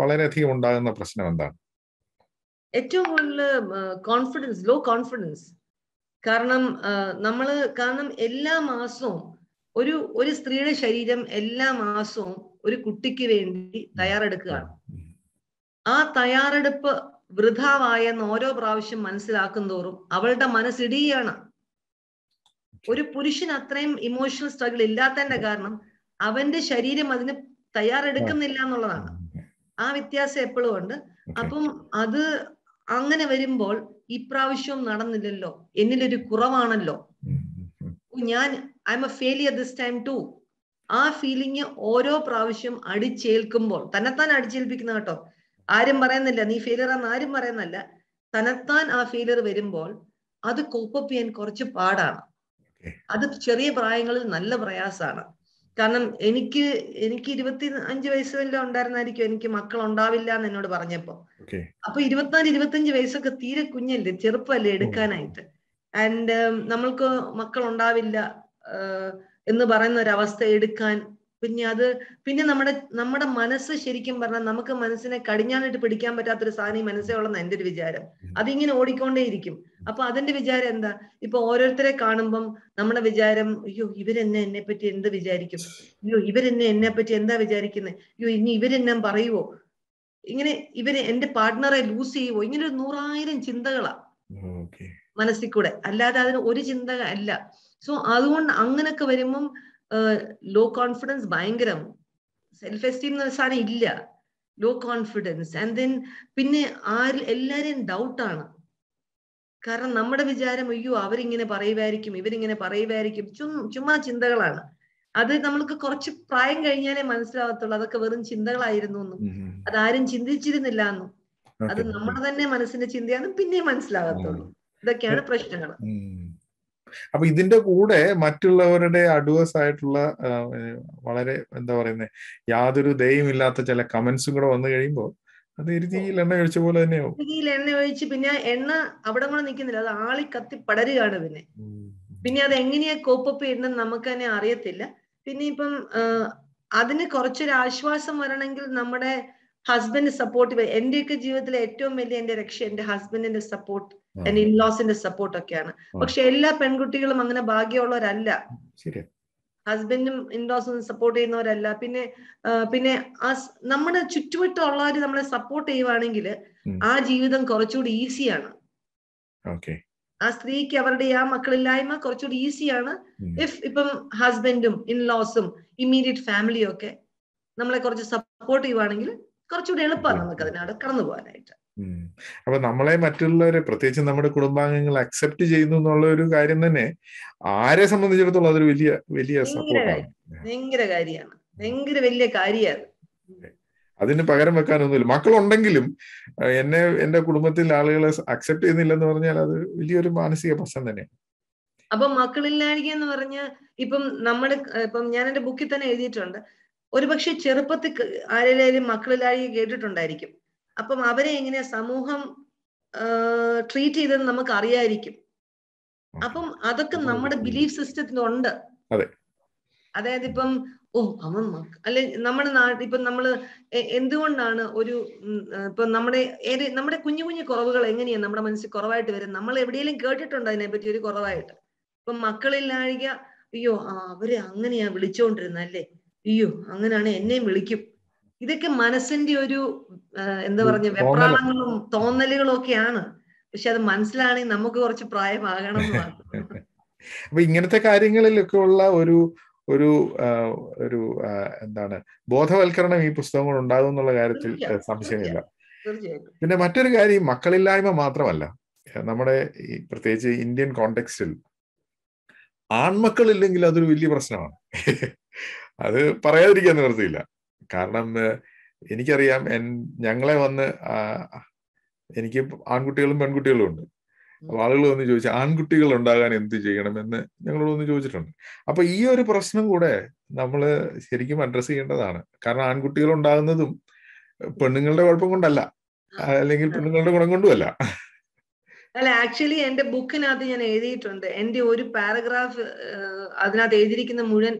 വളരെയധികം ഉണ്ടാകുന്ന പ്രശ്നം എന്താണ് ഏറ്റവും കൂടുതൽ കോൺഫിഡൻസ് ലോ കോൺഫിഡൻസ് കാരണം നമ്മൾ കാരണം എല്ലാ മാസവും ഒരു ഒരു സ്ത്രീയുടെ ശരീരം എല്ലാ മാസവും ഒരു കുട്ടിക്ക് വേണ്ടി തയ്യാറെടുക്കുകയാണ് ആ തയ്യാറെടുപ്പ് വൃഥാവായ ഓരോ പ്രാവശ്യം മനസ്സിലാക്കും തോറും അവളുടെ മനസ്സിടിയാണ് ഒരു പുരുഷൻ അത്രയും ഇമോഷണൽ സ്ട്രഗിൾ ഇല്ലാത്തതിന്റെ കാരണം അവന്റെ ശരീരം അതിന് തയ്യാറെടുക്കുന്നില്ല എന്നുള്ളതാണ് ആ വ്യത്യാസം എപ്പോഴും ഉണ്ട് അപ്പം അത് അങ്ങനെ വരുമ്പോൾ ഇപ്രാവശ്യവും നടന്നില്ലല്ലോ എന്നിലൊരു കുറവാണല്ലോ ഞാൻ I am a failure this time too ആ ഫീലിംഗ് ഓരോ പ്രാവശ്യം അടിച്ചേൽക്കുമ്പോൾ തന്നെത്താൻ അടിച്ചേൽപ്പിക്കുന്ന കേട്ടോ ആരും പറയുന്നില്ല നീ ഫെയിലിയർ ആണെന്ന് ആരും പറയുന്നല്ല തനത്താൻ ആ ഫെയിലിയർ വരുമ്പോൾ അത് കോപ്പ് ചെയ്യാൻ കുറച്ച് പാടാണ് അത് ചെറിയ പ്രായങ്ങളിൽ നല്ല പ്രയാസമാണ് കാരണം എനിക്ക് എനിക്ക് ഇരുപത്തി അഞ്ച് വയസ്സ് വല്ലതും ഉണ്ടായിരുന്നായിരിക്കും എനിക്ക് മക്കൾ ഉണ്ടാവില്ല എന്ന് എന്നോട് പറഞ്ഞപ്പോ അപ്പൊ ഇരുപത്തിനാല് ഇരുപത്തിയഞ്ച് വയസ്സൊക്കെ തീരെ കുഞ്ഞല്ലേ ചെറുപ്പമല്ലേ എടുക്കാനായിട്ട് ആൻഡ് നമ്മൾക്ക് മക്കൾ ഉണ്ടാവില്ല എന്ന് പറയുന്ന ഒരു അവസ്ഥ എടുക്കാൻ പിന്നെ അത് പിന്നെ നമ്മുടെ നമ്മുടെ മനസ്സ് ശരിക്കും പറഞ്ഞാൽ നമുക്ക് മനസ്സിനെ കടിഞ്ഞാണിട്ട് പിടിക്കാൻ പറ്റാത്തൊരു സാധനം ഈ മനസ്സേ ഉള്ളെന്ന് എന്റെ ഒരു വിചാരം അതിങ്ങനെ ഓടിക്കൊണ്ടേയിരിക്കും അപ്പൊ അതിന്റെ വിചാരം എന്താ ഇപ്പൊ ഓരോരുത്തരെ കാണുമ്പം നമ്മുടെ വിചാരം അയ്യോ ഇവരെന്നെ എന്നെ പറ്റി എന്ത് വിചാരിക്കും അയ്യോ ഇവരെന്നെ എന്നെ പറ്റി എന്താ വിചാരിക്കുന്നത് അയ്യോ ഇനി ഇവരെന്നെ പറയുവോ ഇങ്ങനെ ഇവര് എന്റെ പാർട്ട്ണറെ ലൂസ് ചെയ്യുവോ ഇങ്ങനെ ഒരു നൂറായിരം ചിന്തകളാ മനസ്സിൽ കൂടെ അല്ലാതെ അതിന് ഒരു ചിന്ത അല്ല സോ അതുകൊണ്ട് അങ്ങനൊക്കെ വരുമ്പം ലോ കോൺഫിഡൻസ് ഭയങ്കരം സെൽഫ് എസ്റ്റീം എന്ന സാധനം ഇല്ല ലോ കോൺഫിഡൻസ് ആൻഡ് ദെൻ പിന്നെ ആരിൽ എല്ലാരെയും ഡൗട്ടാണ് കാരണം നമ്മുടെ വിചാരം അയ്യോ അവരിങ്ങനെ പറയുവായിരിക്കും ഇവരിങ്ങനെ പറയുമായിരിക്കും ചുമ്മാ ചിന്തകളാണ് അത് നമ്മൾക്ക് കുറച്ച് പ്രായം കഴിഞ്ഞാലേ മനസ്സിലാവത്തുള്ളൂ അതൊക്കെ വെറും ചിന്തകളായിരുന്നു എന്നും അതാരും ചിന്തിച്ചിരുന്നില്ല എന്നും അത് നമ്മുടെ തന്നെ മനസ്സിന്റെ ചിന്തയാണ് പിന്നെ മനസ്സിലാകത്തുള്ളൂ ഇതൊക്കെയാണ് പ്രശ്നങ്ങൾ അപ്പൊ ഇതിന്റെ കൂടെ മറ്റുള്ളവരുടെ അഡ്വേഴ്സ് ആയിട്ടുള്ള വളരെ എന്താ പറയുന്നത് യാതൊരു ദയമില്ലാത്ത ചില കമന്റ്സും കൂടെ വന്നു കഴിയുമ്പോൾ അത് ഇരുതിയിൽ എണ്ണ ഒഴിച്ച പോലെ തന്നെയാവും എണ്ണ ഒഴിച്ച് പിന്നെ എണ്ണ അവിടെ കൂടെ നിൽക്കുന്നില്ല അത് ആളി കത്തി പടരുകയാണ് പിന്നെ പിന്നെ അത് എങ്ങനെയാ കോപ്പപ്പ് ചെയ്യുന്നത് നമുക്ക് തന്നെ അറിയത്തില്ല പിന്നെ ഇപ്പം അതിന് കുറച്ചൊരു ആശ്വാസം വരണമെങ്കിൽ നമ്മുടെ ഹസ്ബൻഡ് സപ്പോർട്ട് എന്റെയൊക്കെ ജീവിതത്തിലെ ഏറ്റവും വലിയ എന്റെ രക്ഷ എന്റെ ഹസ്ബൻഡിന്റെ സപ്പോർട്ട് എന്റെ ഇൻലോസിന്റെ സപ്പോർട്ട് ഒക്കെയാണ് പക്ഷെ എല്ലാ പെൺകുട്ടികളും അങ്ങനെ ഭാഗ്യമുള്ളവരല്ല ഹസ്ബൻഡും ഇൻലോസും സപ്പോർട്ട് ചെയ്യുന്നവരല്ല പിന്നെ പിന്നെ നമ്മുടെ ചുറ്റുവട്ടമുള്ളവർ നമ്മളെ സപ്പോർട്ട് ചെയ്യുവാണെങ്കിൽ ആ ജീവിതം കുറച്ചുകൂടി ഈസിയാണ് ആ സ്ത്രീക്ക് അവരുടെ ആ മക്കളില്ലായ്മ കുറച്ചുകൂടി ഈസിയാണ് ഇഫ് ഇപ്പം ഹസ്ബൻഡും ഇൻലോസും ഇമ്മീഡിയറ്റ് ഫാമിലിയും ഒക്കെ നമ്മളെ കുറച്ച് സപ്പോർട്ട് ചെയ്യുവാണെങ്കിൽ കുറച്ചുകൂടി എളുപ്പമാണ് നമുക്ക് അതിനവിടെ കടന്നു പോകാനായിട്ട് അപ്പൊ നമ്മളെ മറ്റുള്ളവരെ പ്രത്യേകിച്ച് നമ്മുടെ കുടുംബാംഗങ്ങൾ അക്സെപ്റ്റ് ചെയ്യുന്നു എന്നുള്ള ഒരു കാര്യം തന്നെ ആരെ സംബന്ധിച്ചിടത്തോളം അതൊരു വലിയ വലിയ ഭയങ്കര കാര്യമാണ് ഭയങ്കര വലിയ കാര്യമാണ് അതിന് പകരം വെക്കാനൊന്നുമില്ല മക്കളുണ്ടെങ്കിലും എന്നെ എന്റെ കുടുംബത്തിൽ ആളുകളെ അക്സെപ്റ്റ് ചെയ്യുന്നില്ലെന്ന് പറഞ്ഞാൽ അത് വലിയൊരു മാനസിക പ്രശ്നം തന്നെയാണ് അപ്പൊ മക്കളില്ലായിരിക്കുക എന്ന് പറഞ്ഞ ഇപ്പം നമ്മള് ഇപ്പം ഞാൻ എന്റെ ബുക്കിൽ തന്നെ എഴുതിയിട്ടുണ്ട് ഒരുപക്ഷെ ചെറുപ്പത്തിൽ ആരെയും മക്കളിലായി കേട്ടിട്ടുണ്ടായിരിക്കും അപ്പം അവരെ എങ്ങനെ സമൂഹം ട്രീറ്റ് ചെയ്തെന്ന് നമുക്ക് അറിയായിരിക്കും അപ്പം അതൊക്കെ നമ്മുടെ ബിലീഫ് സിസ്റ്റത്തിലുണ്ട് അതായത് ഇപ്പം ഓ അവൻ അല്ലെ നമ്മുടെ നാട്ടിൽ ഇപ്പൊ നമ്മള് എന്തുകൊണ്ടാണ് ഒരു ഇപ്പൊ നമ്മുടെ നമ്മുടെ കുഞ്ഞു കുഞ്ഞു കുറവുകൾ എങ്ങനെയാണ് നമ്മുടെ മനസ്സിൽ കുറവായിട്ട് വരും നമ്മൾ എവിടെയെങ്കിലും കേട്ടിട്ടുണ്ട് അതിനെപ്പറ്റി ഒരു കുറവായിട്ട് ഇപ്പൊ മക്കളില്ലാഴിക അയ്യോ അവരെ അങ്ങനെയാ വിളിച്ചോണ്ടിരുന്നല്ലേ അയ്യോ അങ്ങനെയാണ് എന്നെയും വിളിക്കും ഇതൊക്കെ മനസ്സിന്റെ ഒരു എന്താ പറഞ്ഞ വെപ്രാളങ്ങളും തോന്നലുകളും ഒക്കെയാണ് പക്ഷെ അത് മനസ്സിലാണെങ്കിൽ നമുക്ക് കുറച്ച് പ്രായമാകണം അപ്പൊ ഇങ്ങനത്തെ കാര്യങ്ങളിലൊക്കെ ഉള്ള ഒരു ഒരു ഒരു എന്താണ് ബോധവൽക്കരണം ഈ പുസ്തകം കൊണ്ട് ഉണ്ടാകും എന്നുള്ള കാര്യത്തിൽ സംശയമില്ല പിന്നെ മറ്റൊരു കാര്യം മക്കളില്ലായ്മ മാത്രമല്ല നമ്മുടെ ഈ പ്രത്യേകിച്ച് ഇന്ത്യൻ കോണ്ടെക്സ്റ്റിൽ ആൺമക്കളില്ലെങ്കിൽ അതൊരു വലിയ പ്രശ്നമാണ് അത് പറയാതിരിക്കാൻ നിവർത്തിയില്ല കാരണം എനിക്കറിയാം എൻ ഞങ്ങളെ വന്ന് എനിക്ക് ആൺകുട്ടികളും പെൺകുട്ടികളും ഉണ്ട് അപ്പോൾ ആളുകൾ വന്ന് ചോദിച്ച ആൺകുട്ടികൾ ഉണ്ടാകാൻ എന്ത് ചെയ്യണമെന്ന് ഞങ്ങളോട് ഒന്ന് ചോദിച്ചിട്ടുണ്ട് അപ്പൊ ഈ ഒരു പ്രശ്നം കൂടെ നമ്മൾ ശരിക്കും അഡ്രസ്സ് ചെയ്യേണ്ടതാണ് കാരണം ആൺകുട്ടികൾ ഉണ്ടാകുന്നതും പെണ്ണുങ്ങളുടെ കുഴപ്പം കൊണ്ടല്ല അല്ലെങ്കിൽ പെണ്ണുങ്ങളുടെ ഗുണം കൊണ്ടുമല്ല അല്ല ആക്ച്വലി എന്റെ ബുക്കിനകത്ത് ഞാൻ എഴുതിയിട്ടുണ്ട് എന്റെ ഒരു പാരഗ്രാഫ് അതിനകത്ത് എഴുതിയിരിക്കുന്ന മുഴുവൻ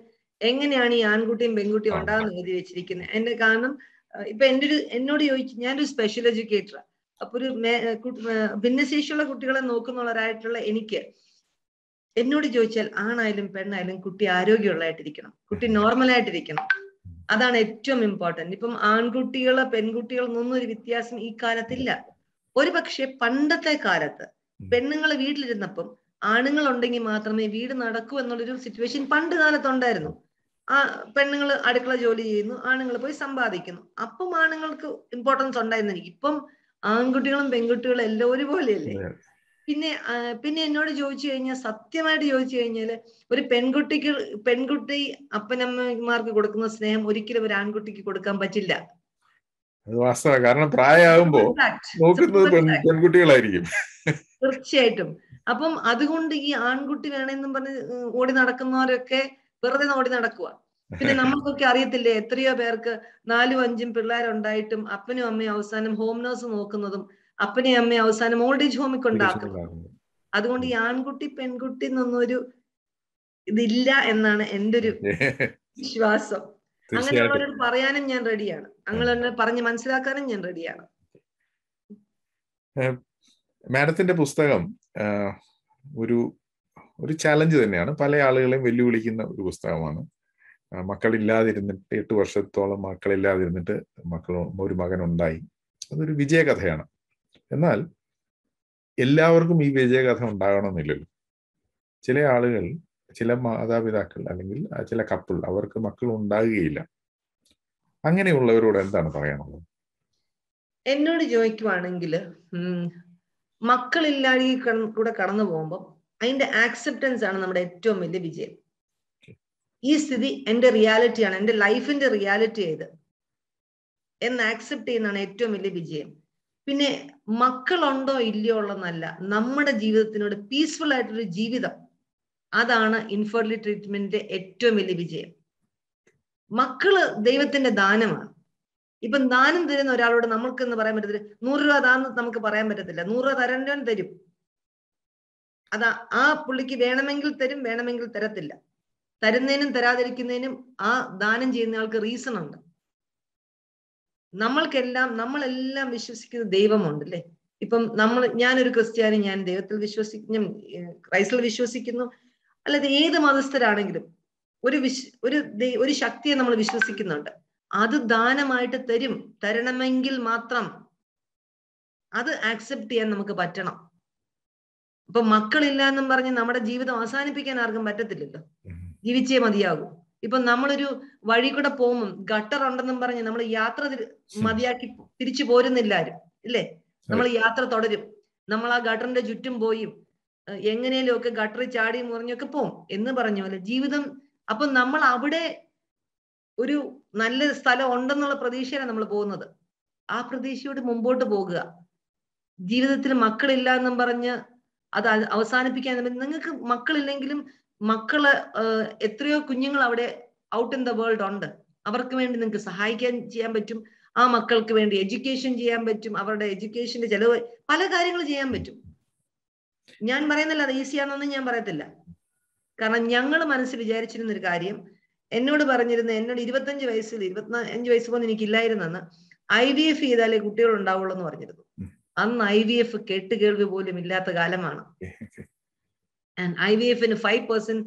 എങ്ങനെയാണ് ഈ ആൺകുട്ടിയും പെൺകുട്ടിയും ഉണ്ടാകുന്ന എഴുതി വെച്ചിരിക്കുന്നത് എന്റെ കാരണം ഇപ്പൊ എൻ്റെ ഒരു എന്നോട് ചോദിച്ചു ഞാനൊരു സ്പെഷ്യൽ എഡ്യൂക്കേറ്ററാണ് അപ്പൊ ഒരു ഭിന്നശേഷിയുള്ള കുട്ടികളെ നോക്കുന്നവരായിട്ടുള്ള എനിക്ക് എന്നോട് ചോദിച്ചാൽ ആണായാലും പെണ്ണായാലും കുട്ടി ആരോഗ്യമുള്ളതായിട്ടിരിക്കണം കുട്ടി നോർമൽ ആയിട്ടിരിക്കണം അതാണ് ഏറ്റവും ഇമ്പോർട്ടൻറ്റ് ഇപ്പം ആൺകുട്ടികളെ പെൺകുട്ടികളെന്നൊന്നും ഒരു വ്യത്യാസം ഈ കാലത്തില്ല ഒരു പക്ഷെ പണ്ടത്തെ കാലത്ത് പെണ്ണുങ്ങൾ വീട്ടിലിരുന്നപ്പം ആണുങ്ങൾ ഉണ്ടെങ്കിൽ മാത്രമേ വീട് നടക്കൂ എന്നുള്ളൊരു സിറ്റുവേഷൻ പണ്ട് കാലത്തുണ്ടായിരുന്നു ആ പെണ്ണുങ്ങൾ അടുക്കള ജോലി ചെയ്യുന്നു ആണുങ്ങൾ പോയി സമ്പാദിക്കുന്നു അപ്പം ആണുങ്ങൾക്ക് ഇമ്പോർട്ടൻസ് ഉണ്ടായിരുന്നു എനിക്ക് ഇപ്പം ആൺകുട്ടികളും പെൺകുട്ടികളും എല്ലാം ഒരുപോലെയല്ലേ പിന്നെ പിന്നെ എന്നോട് ചോദിച്ചു കഴിഞ്ഞാൽ സത്യമായിട്ട് ചോദിച്ചു കഴിഞ്ഞാൽ ഒരു പെൺകുട്ടിക്ക് പെൺകുട്ടി അപ്പനമ്മമാർക്ക് കൊടുക്കുന്ന സ്നേഹം ഒരിക്കലും ഒരു ആൺകുട്ടിക്ക് കൊടുക്കാൻ പറ്റില്ല കാരണം പ്രായമാകുമ്പോ പെൺകുട്ടികളായിരിക്കും തീർച്ചയായിട്ടും അപ്പം അതുകൊണ്ട് ഈ ആൺകുട്ടി വേണമെന്നും പറഞ്ഞ് ഓടി നടക്കുന്നവരൊക്കെ വെറുതെ ഓടി നടക്കുക പിന്നെ നമുക്കൊക്കെ അറിയത്തില്ലേ എത്രയോ പേർക്ക് നാലും അഞ്ചും പിള്ളേരുണ്ടായിട്ടും അപ്പനും അമ്മയും അവസാനം ഹോം നേഴ്സ് നോക്കുന്നതും അപ്പനെയും അമ്മയും അവസാനം ഓൾഡ് ഏജ് ഹോമിൽ അതുകൊണ്ട് ഈ ആൺകുട്ടി പെൺകുട്ടി എന്നൊന്നൊരു ഇതില്ല എന്നാണ് എൻ്റെ ഒരു വിശ്വാസം അങ്ങനെയുള്ളവരോട് പറയാനും ഞാൻ റെഡിയാണ് അങ്ങനെ പറഞ്ഞ് മനസ്സിലാക്കാനും ഞാൻ റെഡിയാണ് മാഡത്തിന്റെ പുസ്തകം ഒരു ഒരു ചാലഞ്ച് തന്നെയാണ് പല ആളുകളെയും വെല്ലുവിളിക്കുന്ന ഒരു പുസ്തകമാണ് മക്കളില്ലാതിരുന്നിട്ട് എട്ട് വർഷത്തോളം മക്കളില്ലാതിരുന്നിട്ട് മക്കൾ ഒരു മകൻ ഉണ്ടായി അതൊരു വിജയകഥയാണ് എന്നാൽ എല്ലാവർക്കും ഈ വിജയകഥ ഉണ്ടാകണമെന്നില്ലല്ലോ ചില ആളുകൾ ചില മാതാപിതാക്കൾ അല്ലെങ്കിൽ ചില കപ്പിൾ അവർക്ക് മക്കൾ ഉണ്ടാകുകയില്ല അങ്ങനെയുള്ളവരോട് എന്താണ് പറയാനുള്ളത് എന്നോട് ചോദിക്കുവാണെങ്കിൽ മക്കളില്ലാതെ കൂടെ കടന്നു പോകുമ്പോൾ അതിന്റെ ആക്സെപ്റ്റൻസ് ആണ് നമ്മുടെ ഏറ്റവും വലിയ വിജയം ഈ സ്ഥിതി എന്റെ റിയാലിറ്റിയാണ് എന്റെ ലൈഫിന്റെ റിയാലിറ്റി ആയത് എന്ന് ആക്സെപ്റ്റ് ചെയ്യുന്നതാണ് ഏറ്റവും വലിയ വിജയം പിന്നെ മക്കളുണ്ടോ ഇല്ലയോ ഉള്ളതെന്നല്ല നമ്മുടെ ജീവിതത്തിനോട് പീസ്ഫുൾ ആയിട്ടൊരു ജീവിതം അതാണ് ഇൻഫെർട്ടി ട്രീറ്റ്മെന്റിന്റെ ഏറ്റവും വലിയ വിജയം മക്കള് ദൈവത്തിന്റെ ദാനമാണ് ഇപ്പൊ ദാനം തരുന്ന ഒരാളോട് നമുക്ക് എന്ന് പറയാൻ പറ്റത്തില്ല നൂറ് രൂപ താന്ന് നമുക്ക് പറയാൻ പറ്റത്തില്ല നൂറ് രൂപ തരേണ്ടവൻ തരും അത് ആ പുള്ളിക്ക് വേണമെങ്കിൽ തരും വേണമെങ്കിൽ തരത്തില്ല തരുന്നതിനും തരാതിരിക്കുന്നതിനും ആ ദാനം ചെയ്യുന്ന ആൾക്ക് റീസൺ ഉണ്ട് നമ്മൾക്കെല്ലാം നമ്മളെല്ലാം വിശ്വസിക്കുന്ന ദൈവമുണ്ട് അല്ലെ ഇപ്പം നമ്മൾ ഞാനൊരു ക്രിസ്ത്യാനി ഞാൻ ദൈവത്തിൽ വിശ്വസിക്കും ക്രൈസ്റ്റിൽ വിശ്വസിക്കുന്നു അല്ലാതെ ഏത് മതസ്ഥരാണെങ്കിലും ഒരു വിശ് ഒരു ഒരു ശക്തിയെ നമ്മൾ വിശ്വസിക്കുന്നുണ്ട് അത് ദാനമായിട്ട് തരും തരണമെങ്കിൽ മാത്രം അത് ആക്സെപ്റ്റ് ചെയ്യാൻ നമുക്ക് പറ്റണം ഇപ്പൊ മക്കളില്ല എന്നും പറഞ്ഞ് നമ്മുടെ ജീവിതം അവസാനിപ്പിക്കാൻ ആർക്കും പറ്റത്തില്ലല്ലോ ജീവിച്ചേ മതിയാകൂ ഇപ്പൊ നമ്മളൊരു വഴി കൂടെ പോകുമ്പോൾ ഗട്ടർ ഉണ്ടെന്നും പറഞ്ഞ് നമ്മൾ യാത്ര മതിയാക്കി തിരിച്ചു പോരുന്നില്ല ആരും ഇല്ലേ നമ്മൾ യാത്ര തുടരും നമ്മൾ ആ ഗട്ടറിന്റെ ചുറ്റും പോയും എങ്ങനെയും ഒക്കെ ഗട്ടറി ചാടി മുറിഞ്ഞൊക്കെ പോകും എന്ന് പറഞ്ഞ പോലെ ജീവിതം അപ്പൊ നമ്മൾ അവിടെ ഒരു നല്ല സ്ഥലം ഉണ്ടെന്നുള്ള പ്രതീക്ഷയാണ് നമ്മൾ പോകുന്നത് ആ പ്രതീക്ഷയോട് മുമ്പോട്ട് പോകുക ജീവിതത്തിൽ മക്കളില്ല എന്നും പറഞ്ഞ് അത് അവസാനിപ്പിക്കാൻ നിങ്ങൾക്ക് മക്കളില്ലെങ്കിലും മക്കള് എത്രയോ കുഞ്ഞുങ്ങൾ അവിടെ ഔട്ട് ഇൻ ദ വേൾഡ് ഉണ്ട് അവർക്ക് വേണ്ടി നിങ്ങൾക്ക് സഹായിക്കാൻ ചെയ്യാൻ പറ്റും ആ മക്കൾക്ക് വേണ്ടി എഡ്യൂക്കേഷൻ ചെയ്യാൻ പറ്റും അവരുടെ എഡ്യൂക്കേഷന്റെ ചെലവ് പല കാര്യങ്ങൾ ചെയ്യാൻ പറ്റും ഞാൻ പറയുന്നില്ല അത് ഈസിയാണെന്നൊന്നും ഞാൻ പറയത്തില്ല കാരണം ഞങ്ങൾ മനസ്സിൽ വിചാരിച്ചിരുന്ന ഒരു കാര്യം എന്നോട് പറഞ്ഞിരുന്ന എന്നോട് ഇരുപത്തഞ്ച് വയസ്സിൽ ഇരുപത്തി അഞ്ച് വയസ്സ് പോലും എനിക്കില്ലായിരുന്നെന്ന് ഐ ഡി എഫ് ചെയ്താലേ കുട്ടികൾ ഉണ്ടാവുള്ളൂ എന്ന് പറഞ്ഞിരുന്നു അന്ന് ഐ വി എഫ് കേട്ടുകേൾവി പോലും ഇല്ലാത്ത കാലമാണ് ഐ വി എഫിന് ഫൈവ് പെർസെന്റ്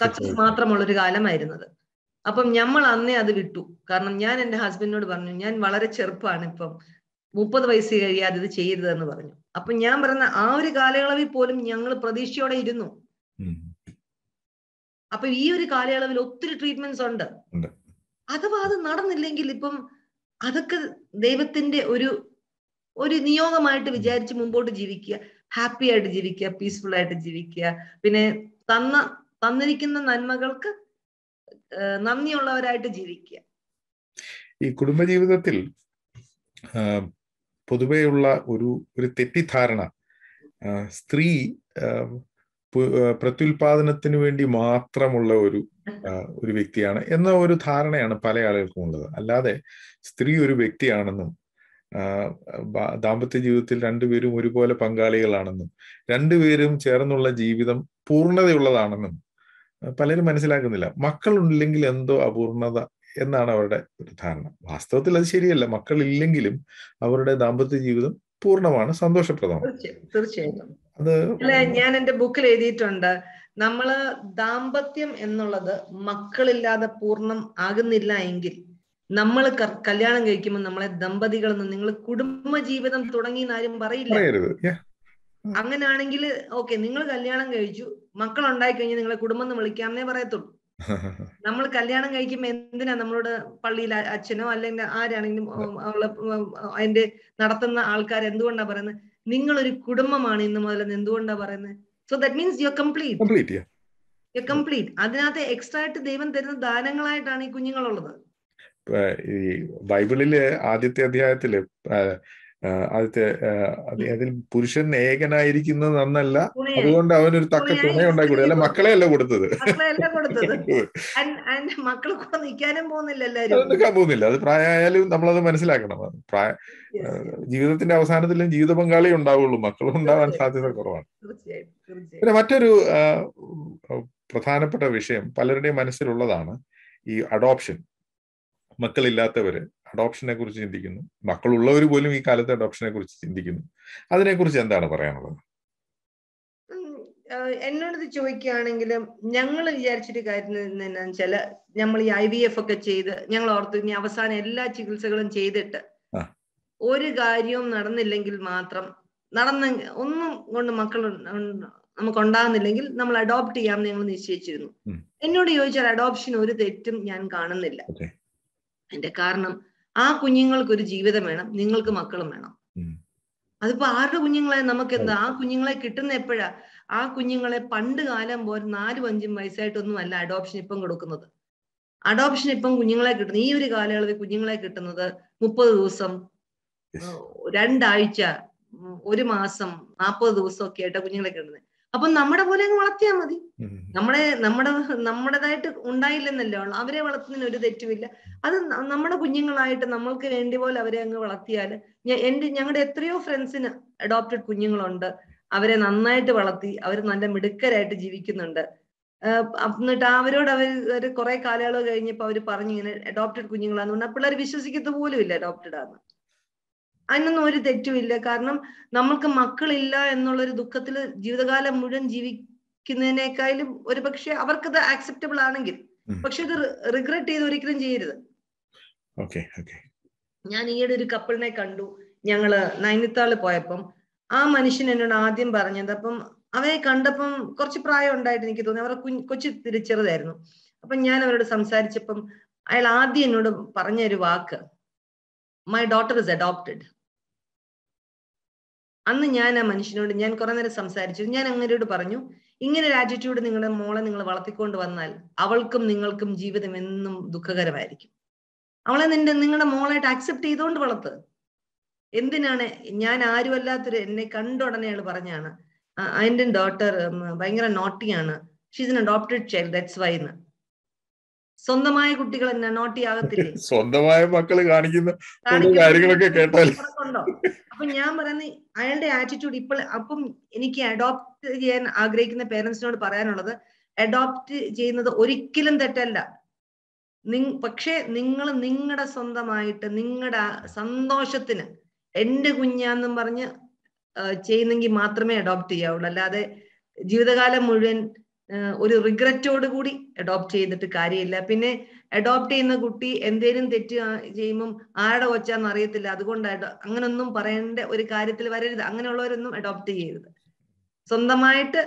സക്സസ് മാത്രമുള്ള ഒരു കാലമായിരുന്നത് അപ്പം നമ്മൾ അന്നേ അത് വിട്ടു കാരണം ഞാൻ എന്റെ ഹസ്ബൻഡിനോട് പറഞ്ഞു ഞാൻ വളരെ ചെറുപ്പമാണ് ഇപ്പം മുപ്പത് വയസ്സ് കഴിയാതെ ഇത് ചെയ്യരുതെന്ന് പറഞ്ഞു അപ്പൊ ഞാൻ പറഞ്ഞ ആ ഒരു കാലയളവിൽ പോലും ഞങ്ങൾ പ്രതീക്ഷയോടെ ഇരുന്നു അപ്പൊ ഈ ഒരു കാലയളവിൽ ഒത്തിരി ട്രീറ്റ്മെന്റ്സ് ഉണ്ട് അഥവാ അത് നടന്നില്ലെങ്കിൽ ഇപ്പം അതൊക്കെ ദൈവത്തിന്റെ ഒരു ഒരു നിയോഗമായിട്ട് വിചാരിച്ച് മുമ്പോട്ട് ജീവിക്കുക ഹാപ്പി ആയിട്ട് ജീവിക്കുക പീസ്ഫുൾ ആയിട്ട് ജീവിക്കുക പിന്നെ തന്ന തന്നിരിക്കുന്ന നന്മകൾക്ക് നന്ദിയുള്ളവരായിട്ട് ജീവിക്കുക ഈ കുടുംബജീവിതത്തിൽ പൊതുവെയുള്ള ഒരു ഒരു തെറ്റിദ്ധാരണ സ്ത്രീ പ്രത്യുൽപാദനത്തിന് വേണ്ടി മാത്രമുള്ള ഒരു ഒരു വ്യക്തിയാണ് എന്ന ഒരു ധാരണയാണ് പല ആളുകൾക്കും ഉള്ളത് അല്ലാതെ സ്ത്രീ ഒരു വ്യക്തിയാണെന്നും ദാമ്പത്യ ജീവിതത്തിൽ രണ്ടുപേരും ഒരുപോലെ പങ്കാളികളാണെന്നും രണ്ടുപേരും ചേർന്നുള്ള ജീവിതം പൂർണ്ണതയുള്ളതാണെന്നും പലരും മനസ്സിലാക്കുന്നില്ല മക്കളുണ്ടെങ്കിൽ എന്തോ അപൂർണത എന്നാണ് അവരുടെ ഒരു ധാരണ വാസ്തവത്തിൽ അത് ശരിയല്ല മക്കൾ ഇല്ലെങ്കിലും അവരുടെ ദാമ്പത്യ ജീവിതം പൂർണ്ണമാണ് സന്തോഷപ്രദമാണ് തീർച്ചയായിട്ടും അത് ഞാൻ എന്റെ ബുക്കിൽ എഴുതിയിട്ടുണ്ട് നമ്മള് ദാമ്പത്യം എന്നുള്ളത് മക്കളില്ലാതെ പൂർണ്ണം ആകുന്നില്ല എങ്കിൽ നമ്മൾ കല്യാണം കഴിക്കുമ്പോൾ നമ്മളെ ദമ്പതികൾ എന്ന് നിങ്ങൾ കുടുംബ ജീവിതം തുടങ്ങി ആരും പറയില്ല അങ്ങനാണെങ്കിൽ ഓക്കെ നിങ്ങൾ കല്യാണം കഴിച്ചു മക്കൾ ഉണ്ടായി കഴിഞ്ഞാൽ നിങ്ങളെ കുടുംബം എന്ന് വിളിക്കാമെന്നേ പറയത്തുള്ളൂ നമ്മൾ കല്യാണം കഴിക്കുമ്പോൾ എന്തിനാ നമ്മളോട് പള്ളിയിൽ അച്ഛനോ അല്ലെങ്കിൽ ആരാണെങ്കിലും അതിന്റെ നടത്തുന്ന ആൾക്കാർ എന്തുകൊണ്ടാ പറയുന്നത് നിങ്ങളൊരു കുടുംബമാണ് ഇന്ന് മുതൽ എന്തുകൊണ്ടാ പറയുന്നത് so that means you complete you complete അതിനകത്ത് എക്സ്ട്രാ ആയിട്ട് ദൈവം തരുന്ന ദാനങ്ങളായിട്ടാണ് ഈ കുഞ്ഞുങ്ങളുള്ളത് ഈ ബൈബിളില് ആദ്യത്തെ അധ്യായത്തില് ആദ്യത്തെ അതിൽ പുരുഷൻ ഏകനായിരിക്കുന്നത് നന്നല്ല അതുകൊണ്ട് അവനൊരു തക്ക തുണ ഉണ്ടാക്കി അല്ല മക്കളെ അല്ല കൊടുത്തത് മക്കളൊക്കെ നിൽക്കാനും പോകുന്നില്ല നിൽക്കാൻ പോകുന്നില്ല അത് പ്രായമായാലും നമ്മളത് മനസ്സിലാക്കണം പ്രായ ജീവിതത്തിന്റെ അവസാനത്തിലും ജീവിത പങ്കാളി ഉണ്ടാവുള്ളൂ മക്കളും ഉണ്ടാവാൻ സാധ്യത കുറവാണ് പിന്നെ മറ്റൊരു പ്രധാനപ്പെട്ട വിഷയം പലരുടെയും മനസ്സിലുള്ളതാണ് ഈ അഡോപ്ഷൻ മക്കളില്ലാത്തവര് അഡോപ്ഷനെ കുറിച്ച് ചിന്തിക്കുന്നു മക്കളുള്ളവർ പോലും ഈ കാലത്ത് അഡോപ്ഷനെ കുറിച്ച് ചിന്തിക്കുന്നു അതിനെക്കുറിച്ച് എന്താണ് പറയാനുള്ളത് എന്നോടത് ചോദിക്കുകയാണെങ്കിലും ഞങ്ങൾ വിചാരിച്ചിട്ട് കാര്യം എന്നാ വെച്ചാൽ നമ്മൾ ഈ ഐ വി എഫ് ഒക്കെ ചെയ്ത് ഞങ്ങൾ ഓർത്തു ഇനി അവസാനം എല്ലാ ചികിത്സകളും ചെയ്തിട്ട് ഒരു കാര്യവും നടന്നില്ലെങ്കിൽ മാത്രം നടന്ന ഒന്നും കൊണ്ട് മക്കൾ നമുക്ക് ഉണ്ടാകുന്നില്ലെങ്കിൽ നമ്മൾ അഡോപ്റ്റ് ചെയ്യാമെന്ന് ഞങ്ങൾ നിശ്ചയിച്ചിരുന്നു എന്നോട് ചോദിച്ചാൽ അഡോപ്ഷൻ ഒരു തെറ്റും ഞാൻ കാണുന്നില്ല എന്റെ കാരണം ആ കുഞ്ഞുങ്ങൾക്ക് ഒരു ജീവിതം വേണം നിങ്ങൾക്ക് മക്കളും വേണം അതിപ്പോ ആരുടെ കുഞ്ഞുങ്ങളെ നമുക്ക് എന്താ ആ കുഞ്ഞുങ്ങളെ കിട്ടുന്ന എപ്പോഴാ ആ കുഞ്ഞുങ്ങളെ പണ്ട് കാലം പോലെ നാലും അഞ്ചും വയസ്സായിട്ടൊന്നും അല്ല അഡോപ്ഷൻ ഇപ്പം കൊടുക്കുന്നത് അഡോപ്ഷൻ ഇപ്പം കുഞ്ഞുങ്ങളെ കിട്ടുന്നത് ഈ ഒരു കാലയളവിൽ കുഞ്ഞുങ്ങളെ കിട്ടുന്നത് മുപ്പത് ദിവസം രണ്ടാഴ്ച ഒരു മാസം നാൽപ്പത് ദിവസം ഒക്കെ ആയിട്ട് കുഞ്ഞുങ്ങളെ കിട്ടുന്നത് അപ്പൊ നമ്മുടെ പോലെ അങ്ങ് വളർത്തിയാൽ മതി നമ്മുടെ നമ്മുടെ നമ്മുടേതായിട്ട് ഉണ്ടായില്ലെന്നല്ലോ അവരെ വളർത്തുന്നതിന് ഒരു തെറ്റുമില്ല അത് നമ്മുടെ കുഞ്ഞുങ്ങളായിട്ട് നമ്മൾക്ക് വേണ്ടി പോലെ അവരെ അങ്ങ് വളർത്തിയാൽ എന്റെ ഞങ്ങളുടെ എത്രയോ ഫ്രണ്ട്സിന് അഡോപ്റ്റഡ് കുഞ്ഞുങ്ങളുണ്ട് അവരെ നന്നായിട്ട് വളർത്തി അവർ നല്ല മിടുക്കരായിട്ട് ജീവിക്കുന്നുണ്ട് എന്നിട്ട് അവരോട് അവർ കുറെ കാലയളവ് കഴിഞ്ഞപ്പോൾ അവർ പറഞ്ഞു ഇങ്ങനെ അഡോപ്റ്റഡ് കുഞ്ഞുങ്ങളാന്ന് പറഞ്ഞാൽ പിള്ളേർ വിശ്വസിക്കത്ത് പോലും ഇല്ല അഡോപ്റ്റഡ് ആന്ന് അതിനൊന്നും ഒരു തെറ്റുമില്ല കാരണം നമ്മൾക്ക് മക്കളില്ല എന്നുള്ളൊരു ദുഃഖത്തിൽ ജീവിതകാലം മുഴുവൻ ജീവിക്കുന്നതിനേക്കാളും ഒരു പക്ഷെ അവർക്കത് ആക്സെപ്റ്റബിൾ ആണെങ്കിൽ പക്ഷെ ഇത് റിഗ്രറ്റ് ചെയ്ത് ഒരിക്കലും ചെയ്യരുത് ഞാൻ ഈയിടെ ഒരു കപ്പിളിനെ കണ്ടു ഞങ്ങള് നൈനിത്താള് പോയപ്പം ആ മനുഷ്യൻ എന്നോട് ആദ്യം പറഞ്ഞത് അപ്പം അവയെ കണ്ടപ്പം കുറച്ച് പ്രായം ഉണ്ടായിട്ട് എനിക്ക് തോന്നി അവരുടെ കുഞ്ഞ് കൊച്ചു തിരിച്ചെറുതായിരുന്നു അപ്പൊ ഞാൻ അവരോട് സംസാരിച്ചപ്പം അയാൾ ആദ്യം എന്നോട് പറഞ്ഞ ഒരു വാക്ക് മൈ ഡോട്ടർ ഇസ് അഡോപ്റ്റഡ് അന്ന് ഞാൻ ആ മനുഷ്യനോട് ഞാൻ കുറെ നേരം സംസാരിച്ചു ഞാൻ അങ്ങനെയോട് പറഞ്ഞു ഇങ്ങനെ ഒരു ആറ്റിറ്റ്യൂഡ് നിങ്ങളുടെ മോളെ നിങ്ങൾ വളർത്തിക്കൊണ്ട് വന്നാൽ അവൾക്കും നിങ്ങൾക്കും ജീവിതം എന്നും ദുഃഖകരമായിരിക്കും അവളെ നിന്റെ നിങ്ങളുടെ മോളായിട്ട് അക്സെപ്റ്റ് ചെയ്തുകൊണ്ട് വളർത്ത് എന്തിനാണ് ഞാൻ ആരുമല്ലാത്തൊരു എന്നെ കണ്ട ഉടനെ അയാൾ പറഞ്ഞാണ് അതിന്റെ ഡോട്ടർ ഭയങ്കര നോട്ടിയാണ് she's an adopted child that's why എന്ന് സ്വന്തമായ കുട്ടികൾ എന്നാ നോട്ടിയാകത്തില്ലേ സ്വന്തമായ മക്കള് കാണിക്കുന്ന കാര്യങ്ങളൊക്കെ കേട്ടാൽ അപ്പൊ ഞാൻ പറയുന്നത് അയാളുടെ ആറ്റിറ്റ്യൂഡ് ഇപ്പോൾ അപ്പം എനിക്ക് അഡോപ്റ്റ് ചെയ്യാൻ ആഗ്രഹിക്കുന്ന പേരൻസിനോട് പറയാനുള്ളത് അഡോപ്റ്റ് ചെയ്യുന്നത് ഒരിക്കലും തെറ്റല്ല നി പക്ഷേ നിങ്ങൾ നിങ്ങളുടെ സ്വന്തമായിട്ട് നിങ്ങളുടെ സന്തോഷത്തിന് എന്റെ കുഞ്ഞാന്നും പറഞ്ഞ് ചെയ്യുന്നെങ്കിൽ മാത്രമേ അഡോപ്റ്റ് ചെയ്യാവുള്ളൂ അല്ലാതെ ജീവിതകാലം മുഴുവൻ ഒരു റിഗ്രറ്റോട് കൂടി അഡോപ്റ്റ് ചെയ്തിട്ട് കാര്യമില്ല പിന്നെ അഡോപ്റ്റ് ചെയ്യുന്ന കുട്ടി എന്തേലും തെറ്റ് ചെയ്യുമ്പം ആരുടെ വച്ചാന്ന് അറിയത്തില്ല അതുകൊണ്ട് അങ്ങനൊന്നും പറയേണ്ട ഒരു കാര്യത്തിൽ വരരുത് അങ്ങനെയുള്ളവരൊന്നും അഡോപ്റ്റ് ചെയ്യരുത് സ്വന്തമായിട്ട്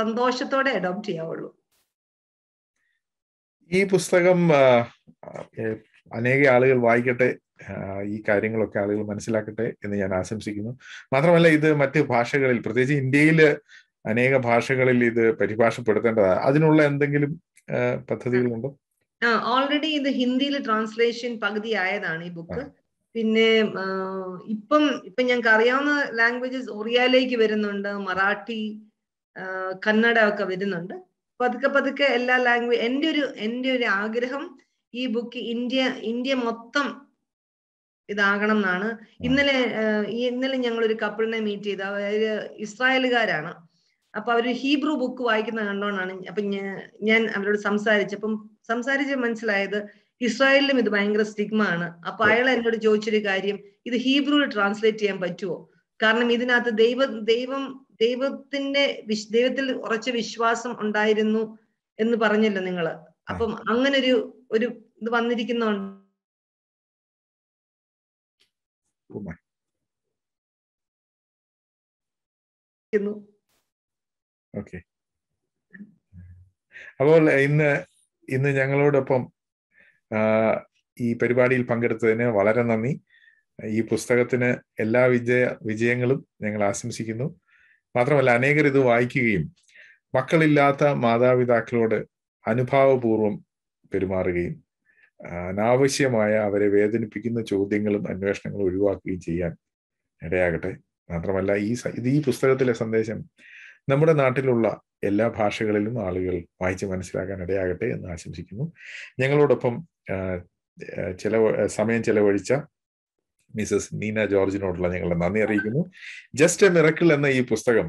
സന്തോഷത്തോടെ അഡോപ്റ്റ് ചെയ്യാവുള്ളൂ ഈ പുസ്തകം അനേക ആളുകൾ വായിക്കട്ടെ ഈ കാര്യങ്ങളൊക്കെ ആളുകൾ മനസ്സിലാക്കട്ടെ എന്ന് ഞാൻ ആശംസിക്കുന്നു മാത്രമല്ല ഇത് മറ്റ് ഭാഷകളിൽ പ്രത്യേകിച്ച് ഇന്ത്യയിൽ അനേക ഭാഷകളിൽ ഇത് പരിഭാഷപ്പെടുത്തേണ്ടതാണ് അതിനുള്ള എന്തെങ്കിലും പദ്ധതികളുണ്ടോ ഓൾറെഡി ഇത് ഹിന്ദിയിൽ ട്രാൻസ്ലേഷൻ പകുതി ആയതാണ് ഈ ബുക്ക് പിന്നെ ഇപ്പം ഇപ്പം ഞങ്ങൾക്ക് അറിയാവുന്ന ലാംഗ്വേജസ് ഒറിയാലേക്ക് വരുന്നുണ്ട് മറാഠി കന്നഡ ഒക്കെ വരുന്നുണ്ട് പതുക്കെ പതുക്കെ എല്ലാ ലാംഗ്വേജ് എൻ്റെ ഒരു എൻ്റെ ഒരു ആഗ്രഹം ഈ ബുക്ക് ഇന്ത്യ ഇന്ത്യ മൊത്തം ഇതാകണം എന്നാണ് ഇന്നലെ ഇന്നലെ ഞങ്ങൾ ഒരു കപ്പിളിനെ മീറ്റ് ചെയ്ത അതായത് ഇസ്രായേലുകാരാണ് അപ്പൊ അവർ ഹീബ്രു ബുക്ക് വായിക്കുന്ന കണ്ടോണ്ടാണ് അപ്പൊ ഞാൻ അവരോട് അപ്പം സംസാരിച്ച് മനസ്സിലായത് ഇസ്രായേലിലും ഇത് ഭയങ്കര സ്റ്റിഗ്മ ആണ് അപ്പൊ അയാൾ എന്നോട് ചോദിച്ചൊരു കാര്യം ഇത് ഹീബ്രുവിൽ ട്രാൻസ്ലേറ്റ് ചെയ്യാൻ പറ്റുമോ കാരണം ഇതിനകത്ത് ദൈവ ദൈവം ദൈവത്തിന്റെ ദൈവത്തിൽ ഉറച്ച വിശ്വാസം ഉണ്ടായിരുന്നു എന്ന് പറഞ്ഞല്ലോ നിങ്ങള് അപ്പം അങ്ങനെ ഒരു ഒരു ഇത് വന്നിരിക്കുന്ന you know ഓക്കെ അപ്പോൾ ഇന്ന് ഇന്ന് ഞങ്ങളോടൊപ്പം ഈ പരിപാടിയിൽ പങ്കെടുത്തതിന് വളരെ നന്ദി ഈ പുസ്തകത്തിന് എല്ലാ വിജയ വിജയങ്ങളും ഞങ്ങൾ ആശംസിക്കുന്നു മാത്രമല്ല അനേകർ ഇത് വായിക്കുകയും മക്കളില്ലാത്ത മാതാപിതാക്കളോട് അനുഭാവപൂർവം പെരുമാറുകയും അനാവശ്യമായ അവരെ വേദനിപ്പിക്കുന്ന ചോദ്യങ്ങളും അന്വേഷണങ്ങളും ഒഴിവാക്കുകയും ചെയ്യാൻ ഇടയാകട്ടെ മാത്രമല്ല ഈ ഇത് ഈ പുസ്തകത്തിലെ സന്ദേശം നമ്മുടെ നാട്ടിലുള്ള എല്ലാ ഭാഷകളിലും ആളുകൾ വായിച്ച് മനസ്സിലാക്കാൻ ഇടയാകട്ടെ എന്ന് ആശംസിക്കുന്നു ഞങ്ങളോടൊപ്പം ചെലവ് സമയം ചെലവഴിച്ച മിസസ് നീന ജോർജിനോടുള്ള ഞങ്ങളുടെ നന്ദി അറിയിക്കുന്നു ജസ്റ്റ് എ മിറക്കിൾ എന്ന ഈ പുസ്തകം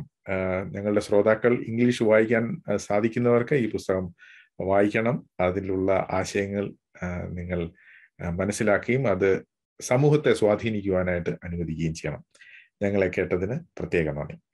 ഞങ്ങളുടെ ശ്രോതാക്കൾ ഇംഗ്ലീഷ് വായിക്കാൻ സാധിക്കുന്നവർക്ക് ഈ പുസ്തകം വായിക്കണം അതിലുള്ള ആശയങ്ങൾ നിങ്ങൾ മനസ്സിലാക്കുകയും അത് സമൂഹത്തെ സ്വാധീനിക്കുവാനായിട്ട് അനുവദിക്കുകയും ചെയ്യണം ഞങ്ങളെ കേട്ടതിന് പ്രത്യേക നന്ദി